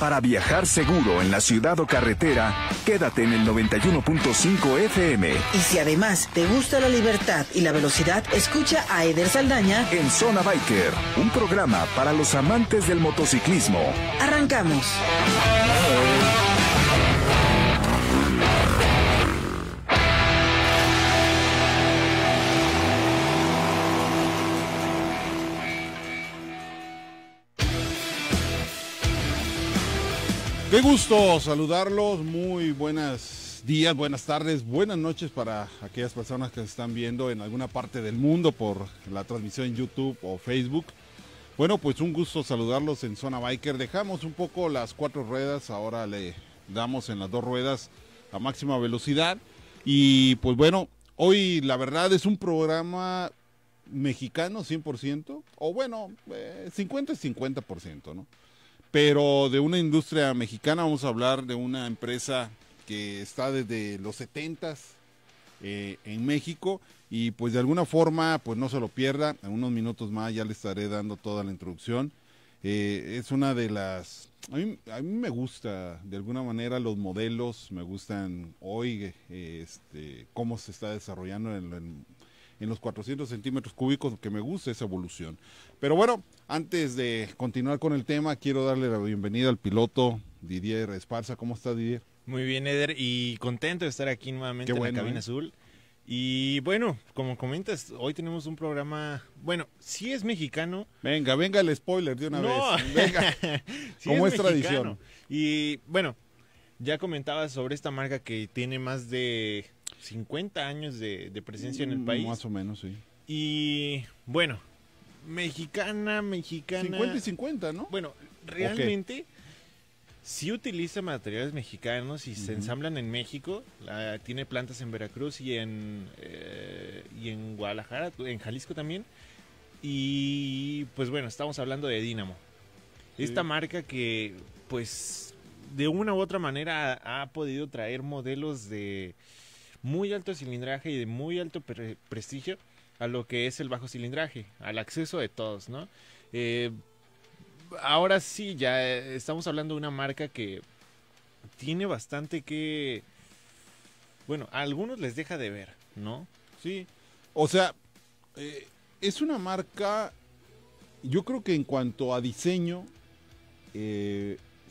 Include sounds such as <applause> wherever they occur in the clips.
Para viajar seguro en la ciudad o carretera, quédate en el 91.5 FM. Y si además te gusta la libertad y la velocidad, escucha a Eder Saldaña en Zona Biker, un programa para los amantes del motociclismo. Arrancamos. Qué gusto saludarlos, muy buenos días, buenas tardes, buenas noches para aquellas personas que se están viendo en alguna parte del mundo por la transmisión en YouTube o Facebook. Bueno, pues un gusto saludarlos en Zona Biker. Dejamos un poco las cuatro ruedas, ahora le damos en las dos ruedas a máxima velocidad. Y pues bueno, hoy la verdad es un programa mexicano 100%, o bueno, 50 y 50%, ¿no? Pero de una industria mexicana vamos a hablar de una empresa que está desde los 70s eh, en México y pues de alguna forma pues no se lo pierda. En unos minutos más ya le estaré dando toda la introducción. Eh, es una de las... A mí, a mí, me gusta de alguna manera los modelos, me gustan hoy eh, este, cómo se está desarrollando en el en los 400 centímetros cúbicos, que me gusta esa evolución. Pero bueno, antes de continuar con el tema, quiero darle la bienvenida al piloto Didier Esparza. ¿Cómo está Didier? Muy bien, Eder, y contento de estar aquí nuevamente en la cabina ¿eh? azul. Y bueno, como comentas, hoy tenemos un programa, bueno, si es mexicano. Venga, venga el spoiler de una vez. <laughs> Venga. como es, es tradición. Y bueno, ya comentabas sobre esta marca que tiene más de 50 años de, presencia en el país. Más o menos, sí. Y bueno, mexicana, mexicana. 50 y 50, ¿no? Bueno, realmente si sí utiliza materiales mexicanos y se ensamblan en México. La, tiene plantas en Veracruz y en, eh, y en Guadalajara, en Jalisco también. Y pues bueno, estamos hablando de Dinamo Esta marca que pues de una u otra manera ha podido traer modelos de muy alto cilindraje y de muy alto prestigio a lo que es el bajo cilindraje, al acceso de todos, ¿no? Eh, ahora sí, ya eh, estamos hablando de una marca que tiene bastante que... Bueno, a algunos les deja de ver, ¿no? Sí. O sea, eh, es una marca, yo creo que en cuanto a diseño,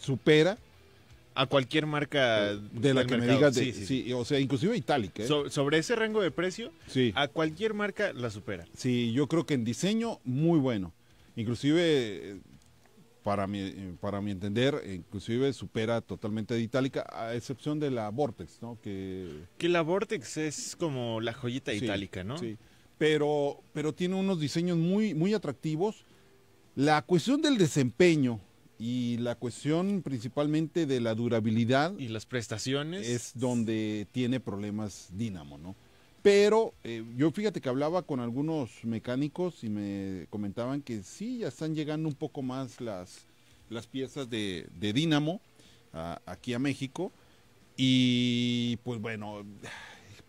supera a cualquier marca eh, de la que me digas, o sea, inclusive Itálica, ¿eh? sobre ese rango de precio, sí. a cualquier marca la supera. Sí, yo creo que en diseño muy bueno. Inclusive eh, para mi, para mi entender, inclusive supera totalmente de Itálica, a excepción de la Vortex, ¿no? Que, que la Vortex es como la joyita itálica, ¿no? Sí, pero, pero tiene unos diseños muy, muy atractivos. La cuestión del desempeño, y la cuestión principalmente de la durabilidad y las prestaciones es donde tiene problemas Dinamo, ¿no? Pero eh, yo fíjate que hablaba con algunos mecánicos y me comentaban que sí, ya están llegando un poco más las, las piezas de, de Dinamo aquí a México. Y pues bueno,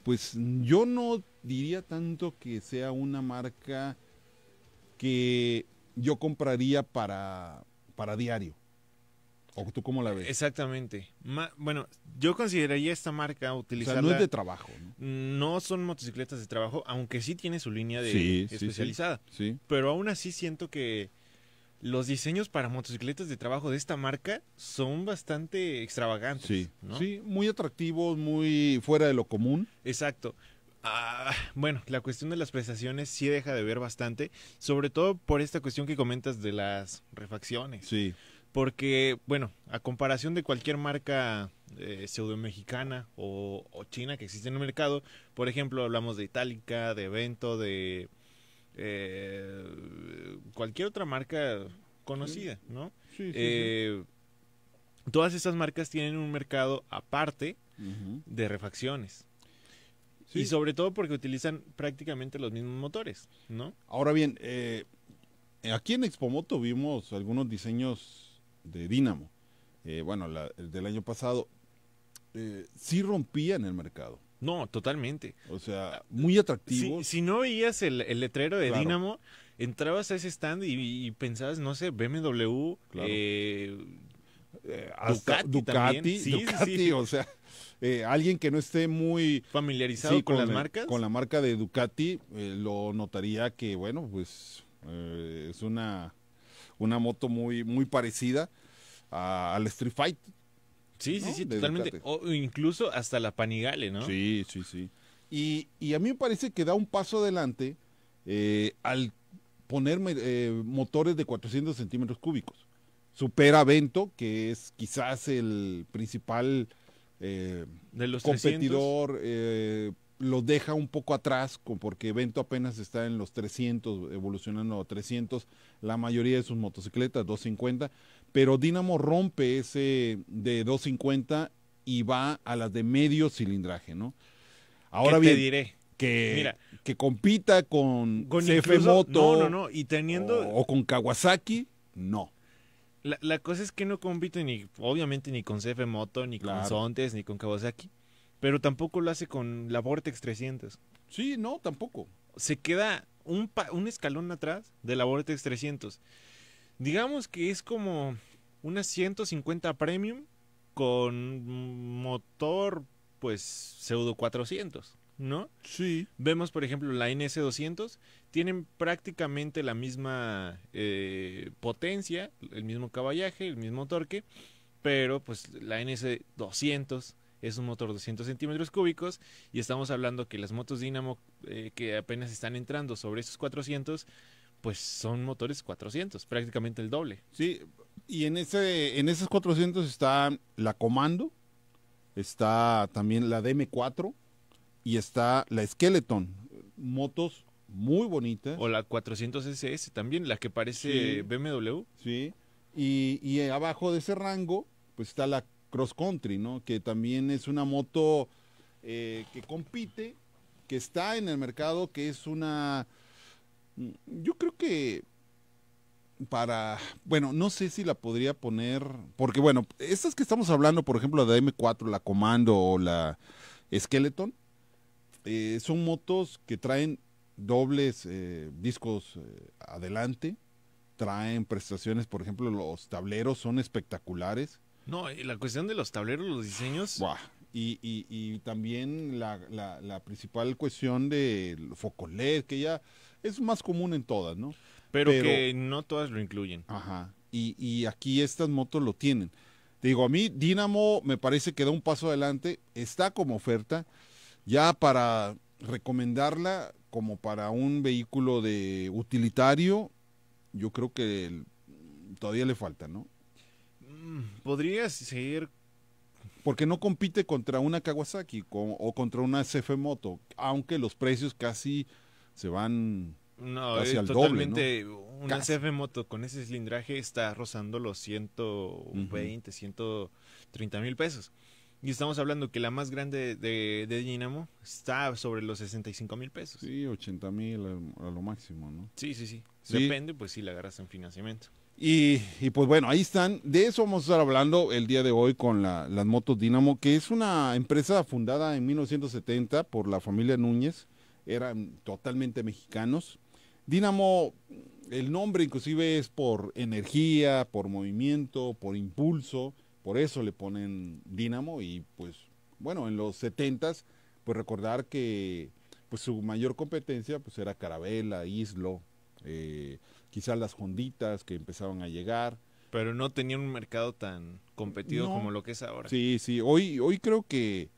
pues yo no diría tanto que sea una marca que yo compraría para para diario. ¿O tú cómo la ves? Exactamente. bueno, yo consideraría esta marca utilizada... O sea, no es de trabajo. ¿no? ¿no? son motocicletas de trabajo, aunque sí tiene su línea de especializada. Sí, Pero aún así siento que los diseños para motocicletas de trabajo de esta marca son bastante extravagantes. sí muy atractivos, muy fuera de lo común. Exacto. Ah, bueno, la cuestión de las prestaciones sí deja de ver bastante, sobre todo por esta cuestión que comentas de las refacciones. Sí. Porque, bueno, a comparación de cualquier marca eh, pseudo mexicana o, china que existe en el mercado, por ejemplo, hablamos de Itálica, de Evento, de eh, cualquier otra marca conocida, ¿no? Sí, eh, Todas esas marcas tienen un mercado aparte de refacciones. Y sobre todo porque utilizan prácticamente los mismos motores, ¿no? Ahora bien, eh, aquí en Expomoto vimos algunos diseños de Dynamo. Eh, bueno, el del año pasado. Eh, sí rompía en el mercado. No, totalmente. O sea, muy atractivo. Si, no veías el, letrero de Dinamo, entrabas a ese stand y, pensabas, no sé, BMW, Ducati, Ducati, Ducati o sea. Eh, alguien que no esté muy familiarizado con, las marcas. Con la marca de Ducati, eh, lo notaría que, bueno, pues eh, es una, una moto muy, muy parecida al Street Fight. Sí, sí, sí, totalmente. O incluso hasta la Panigale, ¿no? Sí, sí, sí. Y, y a mí me parece que da un paso adelante al ponerme motores de 400 centímetros cúbicos supera Vento, que es quizás el principal eh, de los competidor, eh, lo deja un poco atrás porque Bento apenas está en los 300, evolucionando a 300, la mayoría de sus motocicletas 250, pero Dynamo rompe ese de 250 y va a las de medio cilindraje, ¿no? Ahora bien, diré? Que, que compita con, con Moto Y teniendo... o con Kawasaki, no. La, cosa es que no compite ni, obviamente, ni con CF Moto, ni con Sontes, ni con Kawasaki. Pero tampoco lo hace con la Vortex 300. Sí, no, tampoco. Se queda un, un escalón atrás de la Vortex 300. Digamos que es como una 150 Premium con motor, pues, pseudo 400, ¿no? Sí. Vemos, por ejemplo, la NS200, tienen prácticamente la misma eh, potencia, el mismo caballaje, el mismo torque, pero pues la NS200 es un motor de 200 centímetros cúbicos y estamos hablando que las motos Dynamo eh, que apenas están entrando sobre esos 400, pues son motores 400, prácticamente el doble. Sí, y en, ese, en esos 400 está la Comando, está también la DM4 y está la Skeleton, motos muy bonita. O la 400 SS también, la que parece BMW. Sí, y, abajo de ese rango, pues está la Cross Country, ¿no? Que también es una moto eh, que compite, que está en el mercado, que es una... Mm, yo creo que para, bueno, no sé si la podría poner, porque bueno, estas que estamos hablando, por ejemplo, la de M4, la Comando o la Skeleton, eh, son motos que traen dobles eh, discos eh, adelante, traen prestaciones, por ejemplo, los tableros son espectaculares. No, la cuestión de los tableros, los diseños. Y, también la, principal cuestión del LED, que ya es más común en todas, ¿no? Pero, que no todas lo incluyen. Ajá. Y, aquí estas motos lo tienen. digo, a mí Dynamo me parece que da un paso adelante, está como oferta. Ya para recomendarla como para un vehículo de utilitario, yo creo que todavía le falta, ¿no? Mm, podría seguir... Porque no compite contra una Kawasaki o contra una CF Moto, aunque los precios casi se van no, eh, doble, Una CF Moto con ese cilindraje está rozando los 120, 130 mil pesos. Y estamos hablando que la más grande de, de Dinamo está sobre los 65 mil pesos. Sí, 80 mil a, lo máximo, ¿no? Sí, sí, sí. Depende, pues sí, la agarras en financiamiento. Y, pues bueno, ahí están. De eso vamos a estar hablando el día de hoy con las motos Dinamo, que es una empresa fundada en 1970 por la familia Núñez. Eran totalmente mexicanos. Dinamo, el nombre inclusive es por energía, por movimiento, por impulso. Por eso le ponen Dinamo y pues bueno, en los 70s, pues recordar que pues su mayor competencia pues era Carabela, Islo, eh, quizás las Honditas que empezaban a llegar. Pero no tenían un mercado tan competido como lo que es ahora. Sí, sí, hoy, hoy creo que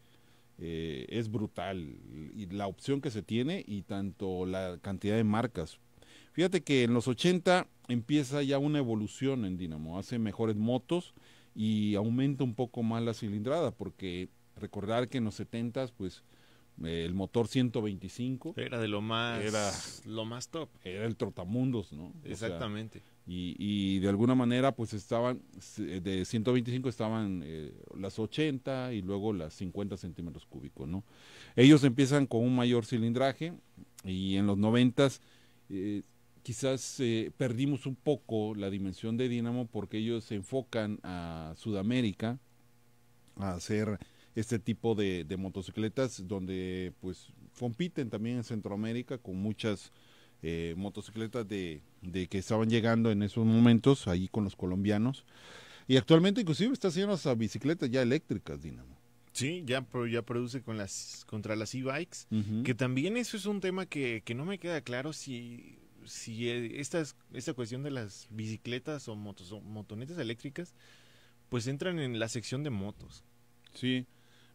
eh, es brutal y la opción que se tiene y tanto la cantidad de marcas. Fíjate que en los 80 empieza ya una evolución en Dinamo, hace mejores motos, y aumenta un poco más la cilindrada, porque recordar que en los 70 s pues eh, el motor 125 era de lo más era lo más top era el trotamundos no exactamente y, de alguna manera pues estaban de 125 estaban eh, las 80 y luego las 50 centímetros cúbicos no ellos empiezan con un mayor cilindraje y en los 90 s quizás eh, perdimos un poco la dimensión de Dinamo porque ellos se enfocan a Sudamérica a hacer este tipo de, motocicletas donde pues compiten también en Centroamérica con muchas eh, motocicletas de, que estaban llegando en esos momentos ahí con los colombianos y actualmente inclusive está haciendo esa bicicletas ya eléctricas Dinamo Sí, ya, ya produce con las, contra las e-bikes, que también eso es un tema que no me queda claro si si eh, esta, esta cuestión de las bicicletas o, motos, o motonetas eléctricas, pues entran en la sección de motos. Sí,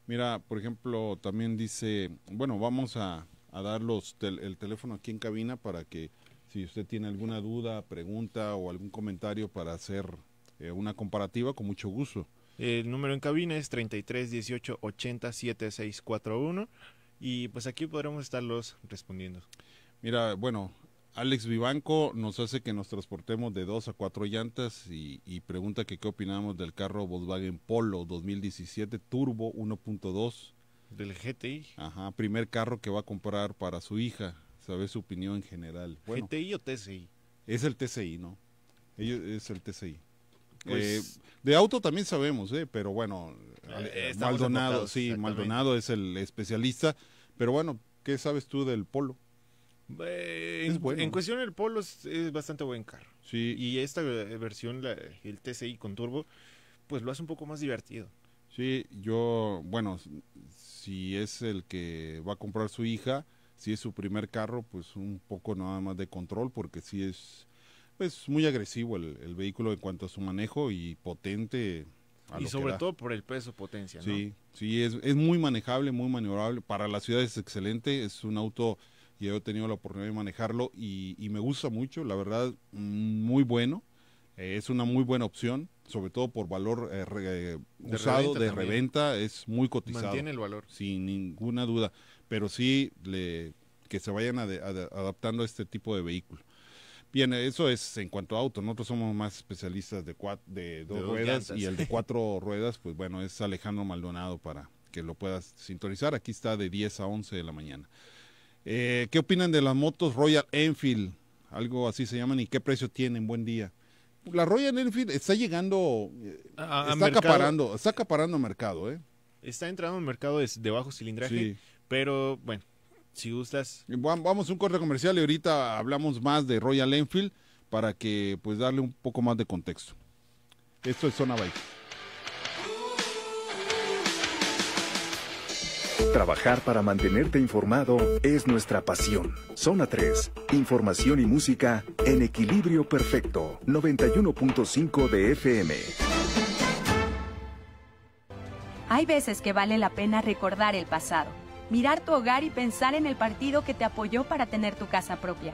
mira, por ejemplo, también dice, bueno, vamos a, a dar el teléfono aquí en cabina para que si usted tiene alguna duda, pregunta o algún comentario para hacer eh, una comparativa, con mucho gusto. El número en cabina es 33 y pues aquí podremos estarlos respondiendo. Mira, bueno, Alex Vivanco nos hace que nos transportemos de dos a cuatro llantas y, pregunta que qué opinamos del carro Volkswagen Polo 2017 Turbo 1.2. Del GTI. Ajá, primer carro que va a comprar para su hija. ¿Sabes su opinión en general. ¿GTI o TCI? Es el TCI, ¿no? es el TCI. Pues eh, de auto también sabemos, ¿eh? pero bueno, eh, eh, Maldonado, sí, Maldonado es el especialista. Pero bueno, ¿qué sabes tú del Polo? Eh, en, cuestión el Polo es, bastante buen carro. Sí. Y esta eh, versión, el TCI con turbo, pues lo hace un poco más divertido. Sí, yo, bueno, si es el que va a comprar su hija, si es su primer carro, pues un poco nada más de control, porque sí es pues muy agresivo el, vehículo en cuanto a su manejo y potente. y sobre todo por el peso potencia, ¿no? Sí, sí, es, es muy manejable, muy maniobrable. Para la ciudad es excelente, es un auto y he tenido la oportunidad de manejarlo y, me gusta mucho, la verdad, mm, muy bueno. Eh, es una muy buena opción, sobre todo por valor eh, eh, usado de reventa, es muy cotizado. Mantiene el valor. Sin ninguna duda, pero sí le, que se vayan adaptando a este tipo de vehículo. Bien, eso es en cuanto a auto. Nosotros somos más especialistas de, de dos, ruedas y el de <laughs> cuatro ruedas, pues bueno, es Alejandro Maldonado para que lo puedas sintonizar. Aquí está de 10 a 11 de la mañana. Eh, ¿Qué opinan de las motos Royal Enfield? Algo así se llaman. ¿Y qué precio tienen? Buen día. La Royal Enfield está llegando, eh, está acaparando, está acaparando mercado, ¿eh? Está entrando en mercado de, bajo cilindraje, pero bueno, si gustas. Vamos a un corte comercial y ahorita hablamos más de Royal Enfield para que pues darle un poco más de contexto. Esto es Zona Bike. Trabajar para mantenerte informado es nuestra pasión. Zona 3. Información y música en equilibrio perfecto. 91.5 de FM. Hay veces que vale la pena recordar el pasado, mirar tu hogar y pensar en el partido que te apoyó para tener tu casa propia.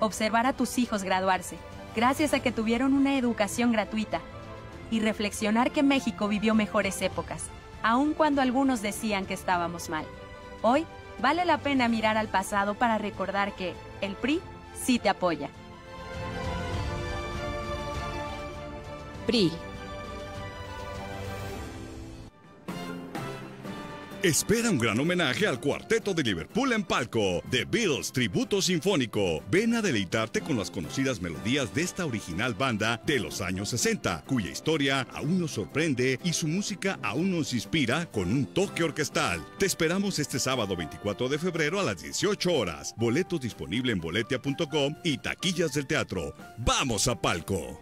Observar a tus hijos graduarse, gracias a que tuvieron una educación gratuita. Y reflexionar que México vivió mejores épocas aun cuando algunos decían que estábamos mal. Hoy, vale la pena mirar al pasado para recordar que el PRI sí te apoya. PRI Espera un gran homenaje al cuarteto de Liverpool en palco, The Beatles Tributo Sinfónico. Ven a deleitarte con las conocidas melodías de esta original banda de los años 60, cuya historia aún nos sorprende y su música aún nos inspira con un toque orquestal. Te esperamos este sábado 24 de febrero a las 18 horas. Boletos disponibles en boletia.com y taquillas del teatro. ¡Vamos a palco!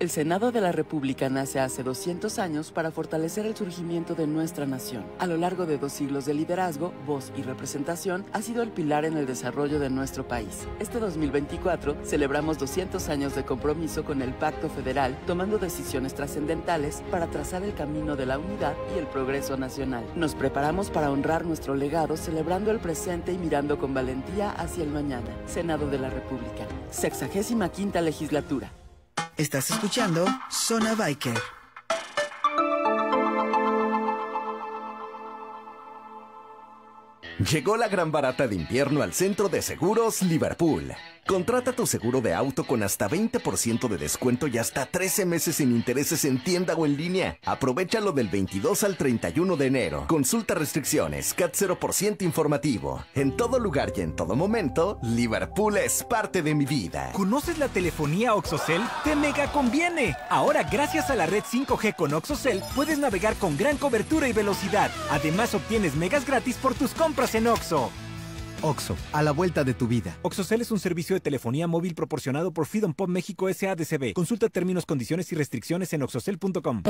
El Senado de la República nace hace 200 años para fortalecer el surgimiento de nuestra nación. A lo largo de dos siglos de liderazgo, voz y representación ha sido el pilar en el desarrollo de nuestro país. Este 2024 celebramos 200 años de compromiso con el Pacto Federal, tomando decisiones trascendentales para trazar el camino de la unidad y el progreso nacional. Nos preparamos para honrar nuestro legado celebrando el presente y mirando con valentía hacia el mañana. Senado de la República. 65 quinta legislatura. Estás escuchando Zona Biker. Llegó la gran barata de invierno al centro de seguros Liverpool. Contrata tu seguro de auto con hasta 20% de descuento y hasta 13 meses sin intereses en tienda o en línea. Aprovechalo del 22 al 31 de enero. Consulta restricciones, CAT 0% informativo. En todo lugar y en todo momento, Liverpool es parte de mi vida. ¿Conoces la telefonía OxoCell? ¡Te mega conviene! Ahora, gracias a la red 5G con OxoCell, puedes navegar con gran cobertura y velocidad. Además, obtienes megas gratis por tus compras en Oxo. OXO, a la vuelta de tu vida. OxoCell es un servicio de telefonía móvil proporcionado por Freedom Pop México SADCB. Consulta términos, condiciones y restricciones en OXOCEL.com.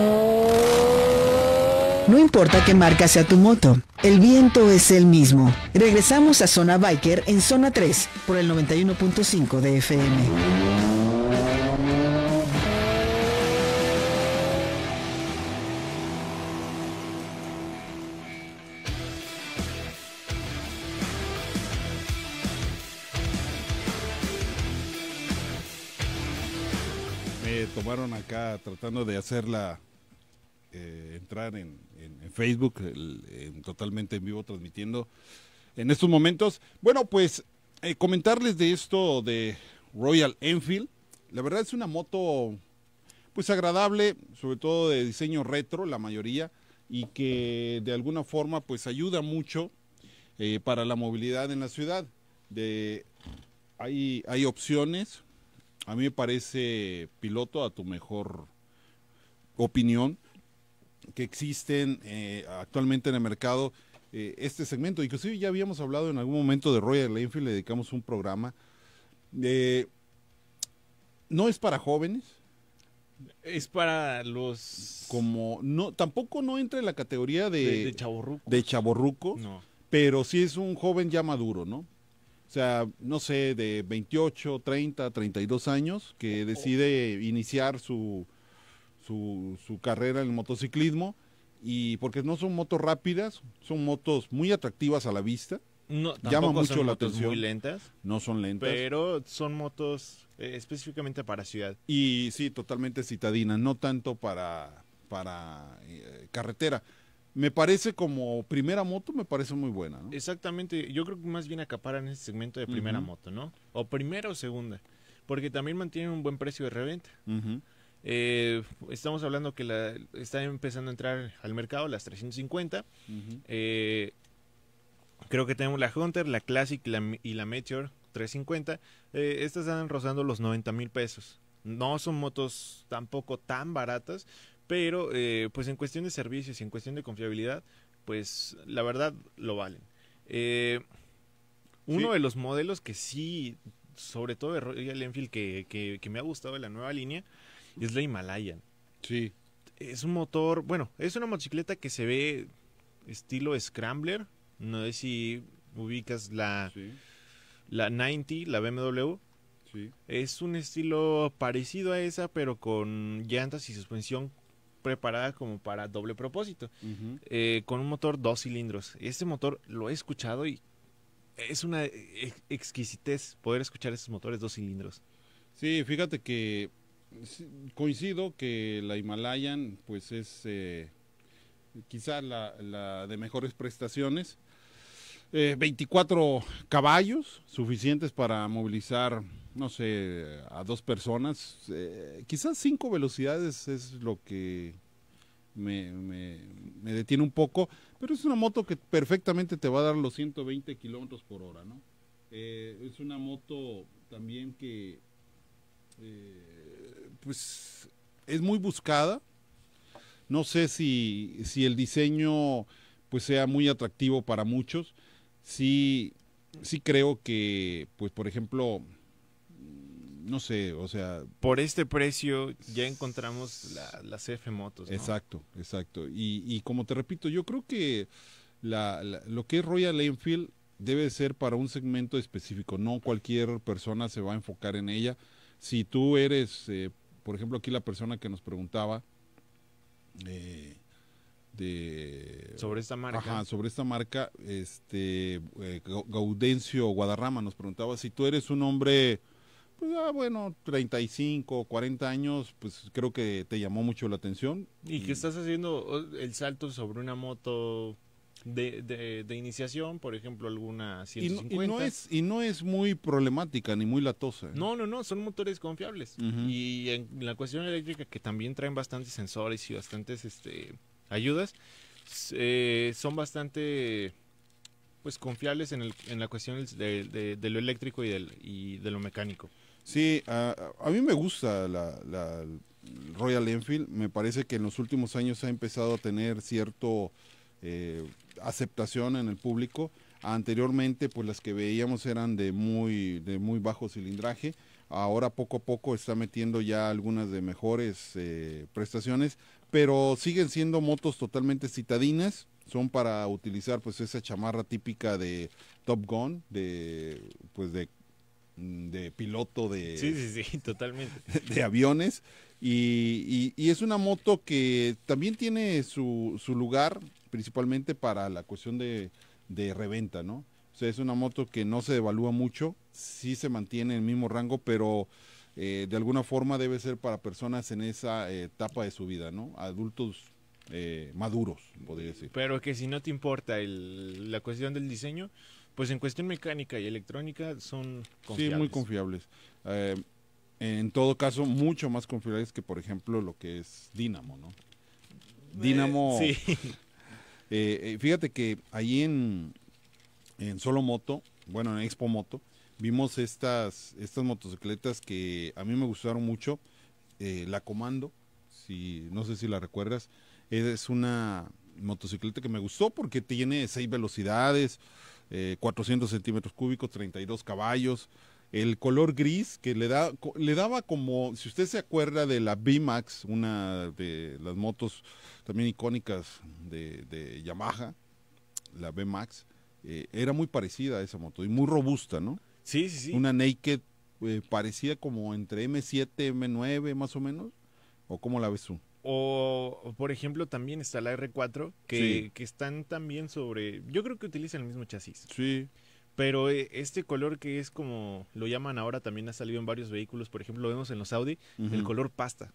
No importa qué marca sea tu moto, el viento es el mismo. Regresamos a Zona Biker en Zona 3 por el 91.5 de FM. tomaron acá tratando de hacerla eh, entrar en, Facebook, totalmente en vivo transmitiendo en estos momentos. Bueno, pues eh, comentarles de esto de Royal Enfield. La verdad es una moto pues agradable, sobre todo de diseño retro, la mayoría, y que de alguna forma pues ayuda mucho eh, para la movilidad en la ciudad. De, hay, hay opciones, a mí me parece, piloto, a tu mejor opinión, que existen eh, actualmente en el mercado eh, este segmento. Y que sí ya habíamos hablado en algún momento de Royal Enfield, le dedicamos un programa. de eh, no es para jóvenes. Es para los... Como, no, tampoco no entra en la categoría de... De, chaborruco. Pero sí es un joven ya maduro, ¿no? O sea, no sé, de 28, 30, 32 años, que decide iniciar su, su, carrera en el motociclismo, y porque no son motos rápidas, son motos muy atractivas a la vista, no, llama mucho la atención. muy lentas. No son lentas. Pero son motos eh, específicamente para ciudad. Y sí, totalmente citadina, no tanto para, para eh, carretera me parece como primera moto, me parece muy buena. Exactamente, yo creo que más bien acaparan ese segmento de primera moto, ¿no? O primera o segunda, porque también mantienen un buen precio de reventa. Eh, estamos hablando que la, está empezando a entrar al mercado las 350. Eh, creo que tenemos la Hunter, la Classic y la Meteor 350. Eh, estas están rozando los 90 mil pesos. No son motos tampoco tan baratas, pero, eh, pues en cuestión de servicios y en cuestión de confiabilidad, pues la verdad lo valen. Eh, uno de los modelos que sí, sobre todo de Royal Enfield, que, me ha gustado de la nueva línea, es la Himalayan. Sí. Es un motor, bueno, es una motocicleta que se ve estilo Scrambler. No sé si ubicas la, la 90, la BMW. Sí. Es un estilo parecido a esa, pero con llantas y suspensión preparada como para doble propósito, eh, con un motor dos cilindros. Este motor lo he escuchado y es una exquisitez poder escuchar esos motores dos cilindros. Sí, fíjate que coincido que la Himalayan pues es eh, quizá la, de mejores prestaciones. 24 eh, caballos, suficientes para movilizar no sé, a dos personas, eh, quizás cinco velocidades es lo que me, detiene un poco, pero es una moto que perfectamente te va a dar los 120 kilómetros por hora, ¿no? Eh, es una moto también que, eh, pues, es muy buscada. No sé si, si el diseño, pues, sea muy atractivo para muchos. Sí, sí creo que, pues, por ejemplo, no sé, o sea... Por este precio ya encontramos las F motos. Exacto, exacto. Y, y, como te repito, yo creo que la, lo que es Royal Enfield debe ser para un segmento específico, no cualquier persona se va a enfocar en ella. Si tú eres, eh, por ejemplo, aquí la persona que nos preguntaba eh, de... Sobre esta marca. Ajá, sobre esta marca, este, eh, Gaudencio Guadarrama nos preguntaba si tú eres un hombre pues, ah, bueno, 35, 40 años, pues creo que te llamó mucho la atención. Y, que estás haciendo el salto sobre una moto de, de, iniciación, por ejemplo, alguna 150. Y no, es, y no es muy problemática ni muy latosa. No, no, no, son motores confiables. Y en la cuestión eléctrica, que también traen bastantes sensores y bastantes este, ayudas, eh, son bastante pues confiables en, en la cuestión de, lo eléctrico y, del, y de lo mecánico. Sí, a, mí me gusta la, Royal Enfield. Me parece que en los últimos años ha empezado a tener cierto eh, aceptación en el público. Anteriormente, pues las que veíamos eran de muy, de muy bajo cilindraje. Ahora poco a poco está metiendo ya algunas de mejores eh, prestaciones, pero siguen siendo motos totalmente citadinas. Son para utilizar pues esa chamarra típica de Top Gun, de pues de de piloto de, sí, sí, sí, <laughs> totalmente. de aviones. Y, es una moto que también tiene su, lugar principalmente para la cuestión de, reventa, ¿no? O es una moto que no se devalúa mucho, sí se mantiene en el mismo rango, pero eh, de alguna forma debe ser para personas en esa etapa de su vida, ¿no? Adultos eh, maduros, podría decir. Pero que si no te importa la cuestión del diseño, pues en cuestión mecánica y electrónica son confiables. Sí, muy confiables. Eh, en todo caso, mucho más confiables que, por ejemplo, lo que es Dynamo, ¿no? Eh, Dynamo... sí. Eh, fíjate que ahí en, en Solo Moto, bueno, en Expo Moto, vimos estas, estas motocicletas que a mí me gustaron mucho. la Comando, si, no sé si la recuerdas, es una motocicleta que me gustó porque tiene seis velocidades, 400 eh, centímetros cúbicos, 32 caballos, el color gris que le, da, le daba como, si usted se acuerda de la B-Max, una de las motos también icónicas de, Yamaha, la B-Max, eh, era muy parecida a esa moto y muy robusta, ¿no? Sí, sí, sí. Una Naked eh, parecía como entre M7, M9 más o menos, o como la ves tú? O, por ejemplo, también está la R4, que, que están también sobre... Yo creo que utilizan el mismo chasis. Sí. Pero eh, este color que es como lo llaman ahora también ha salido en varios vehículos. Por ejemplo, lo vemos en los Audi, el color pasta.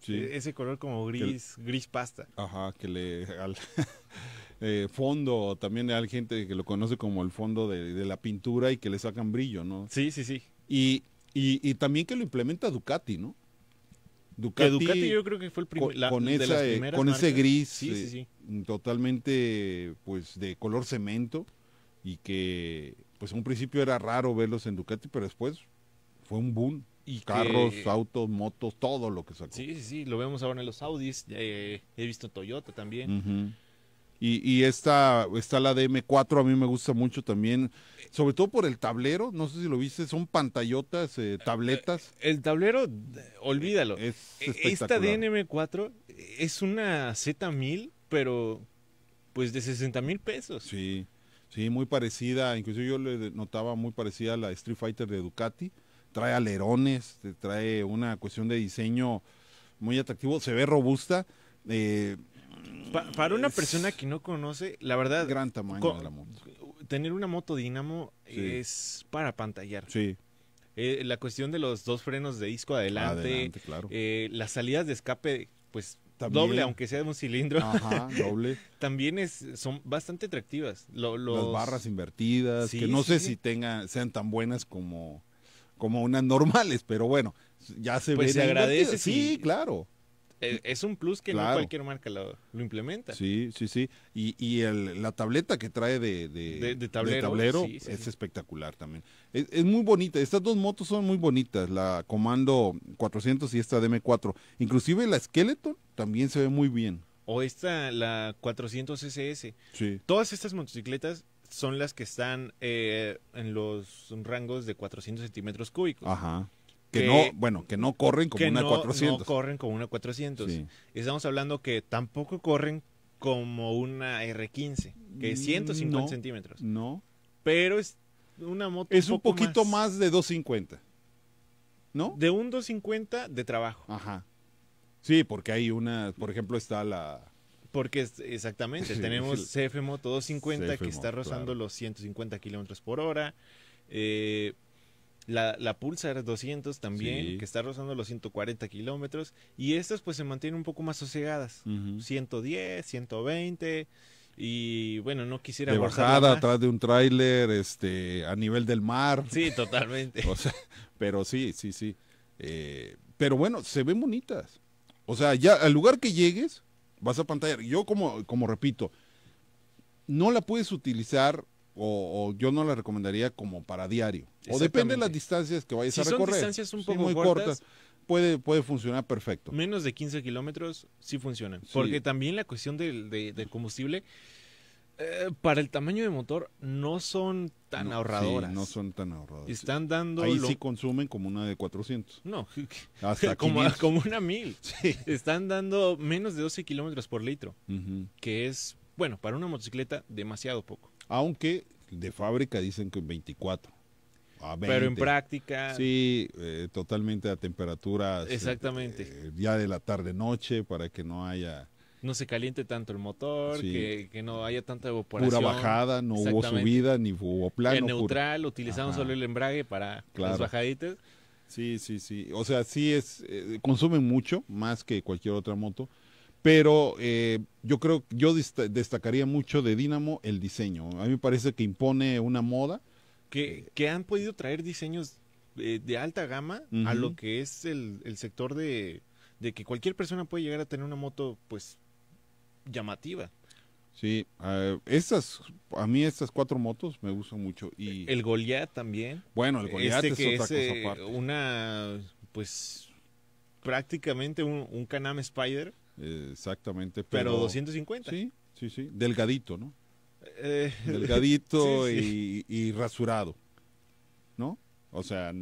sí. E, ese color como gris, gris pasta. Ajá, que le... Al, <laughs> eh, fondo, también hay gente que lo conoce como el fondo de, de, la pintura y que le sacan brillo, ¿no? Sí, sí, sí. Y, y, y también que lo implementa Ducati, ¿no? Ducati, yo creo que fue el eh, primer, con, ese gris eh, totalmente pues de color cemento y que pues en un principio era raro verlos en Ducati, pero después fue un boom. Y Carros, autos, motos, todo lo que sacó. Sí, sí, sí, lo vemos ahora en los Audis, he visto Toyota también. Y, y esta, está la DM4, a mí me gusta mucho también, sobre todo por el tablero, no sé si lo viste, son pantallotas, eh, tabletas. Eh, el tablero, olvídalo. E, esta DM4 es una Z1000, pero pues de 60 mil pesos. Sí, sí, muy parecida, incluso yo le notaba muy parecida a la Street Fighter de Ducati, trae alerones, trae una cuestión de diseño muy atractivo, se ve robusta. Eh, para una persona que no conoce, la verdad. Gran tamaño Tener una moto Dinamo es para pantallar. Sí. Eh, la cuestión de los dos frenos de disco adelante. Eh, las salidas de escape, pues también, doble, aunque sea de un cilindro. <laughs> doble. también es, son bastante atractivas. Las barras invertidas, que no sé si tengan, sean tan buenas como, como unas normales, pero bueno, ya se pues ve. se agradece. Sí, claro. E, es un plus que no cualquier marca lo, implementa. Sí, sí, sí. Y, y el, la tableta que trae de, tablero, es espectacular también. Es, muy bonita. Estas dos motos son muy bonitas. La Comando 400 y esta DM4. Inclusive la Skeleton también se ve muy bien. O esta, la 400 SS. Sí. Todas estas motocicletas son las que están eh, en los rangos de 400 centímetros cúbicos. Ajá. Que, no, bueno, que no corren como una 400. No corren como una 400. Estamos hablando que tampoco corren como una R15, que es 150 centímetros. No. Pero es una moto. Es un, poquito más, de 250. ¿No? De un 250 de trabajo. Ajá. Sí, porque hay una, por ejemplo, está la... Porque exactamente, <laughs> tenemos CF Moto 250 que está rozando los 150 kilómetros por hora. Eh, la, la Pulsar 200 también, que está rozando los 140 kilómetros. Y estas pues se mantienen un poco más sosegadas. 110, 120. Y bueno, no quisiera... De bajada atrás de un tráiler, este, a nivel del mar. Sí, totalmente. <laughs> pero sí, sí, sí. Eh, pero bueno, se ven bonitas. O sea, ya al lugar que llegues, vas a pantallar. Yo como, como repito, no la puedes utilizar o, yo no la recomendaría como para diario. O depende de las distancias que vayas a recorrer. Son distancias un poco muy cortas, puede, puede funcionar perfecto. Menos de 15 kilómetros sí funcionan. Porque también la cuestión del combustible, eh, para el tamaño de motor, no son tan ahorradoras. no son tan ahorradoras. Están dando. Ahí sí consumen como una de 400. No, <laughs> Hasta como, como una 1000. <laughs> Están dando menos de 12 kilómetros por litro, que es, bueno, para una motocicleta, demasiado poco. Aunque de fábrica dicen que 24. A 20. Pero en práctica. Sí, eh, totalmente a temperaturas. Eh, Exactamente. Eh, ya de la tarde-noche para que no haya. No se caliente tanto el motor, que, no haya tanta evaporación. Pura bajada, no hubo subida, ni hubo plano. En neutral, utilizamos solo el embrague para las bajaditas. Sí, sí, sí. O sea, sí es. consume mucho, más que cualquier otra moto pero eh, yo creo, yo destacaría mucho de Dinamo el diseño. A mí me parece que impone una moda. Que, que han podido traer diseños eh, de, alta gama a lo que es el, sector de, que cualquier persona puede llegar a tener una moto, pues, llamativa. Sí, ah, a mí estas cuatro motos me gustan mucho. y El Goliath también. Bueno, el Goliath este es, otra cosa eh, aparte. Una, pues, prácticamente un, can Spider exactamente. Pero, 250. Sí, sí, sí. Delgadito, ¿no? Eh, <laughs> delgadito Y, rasurado, ¿no? O sea,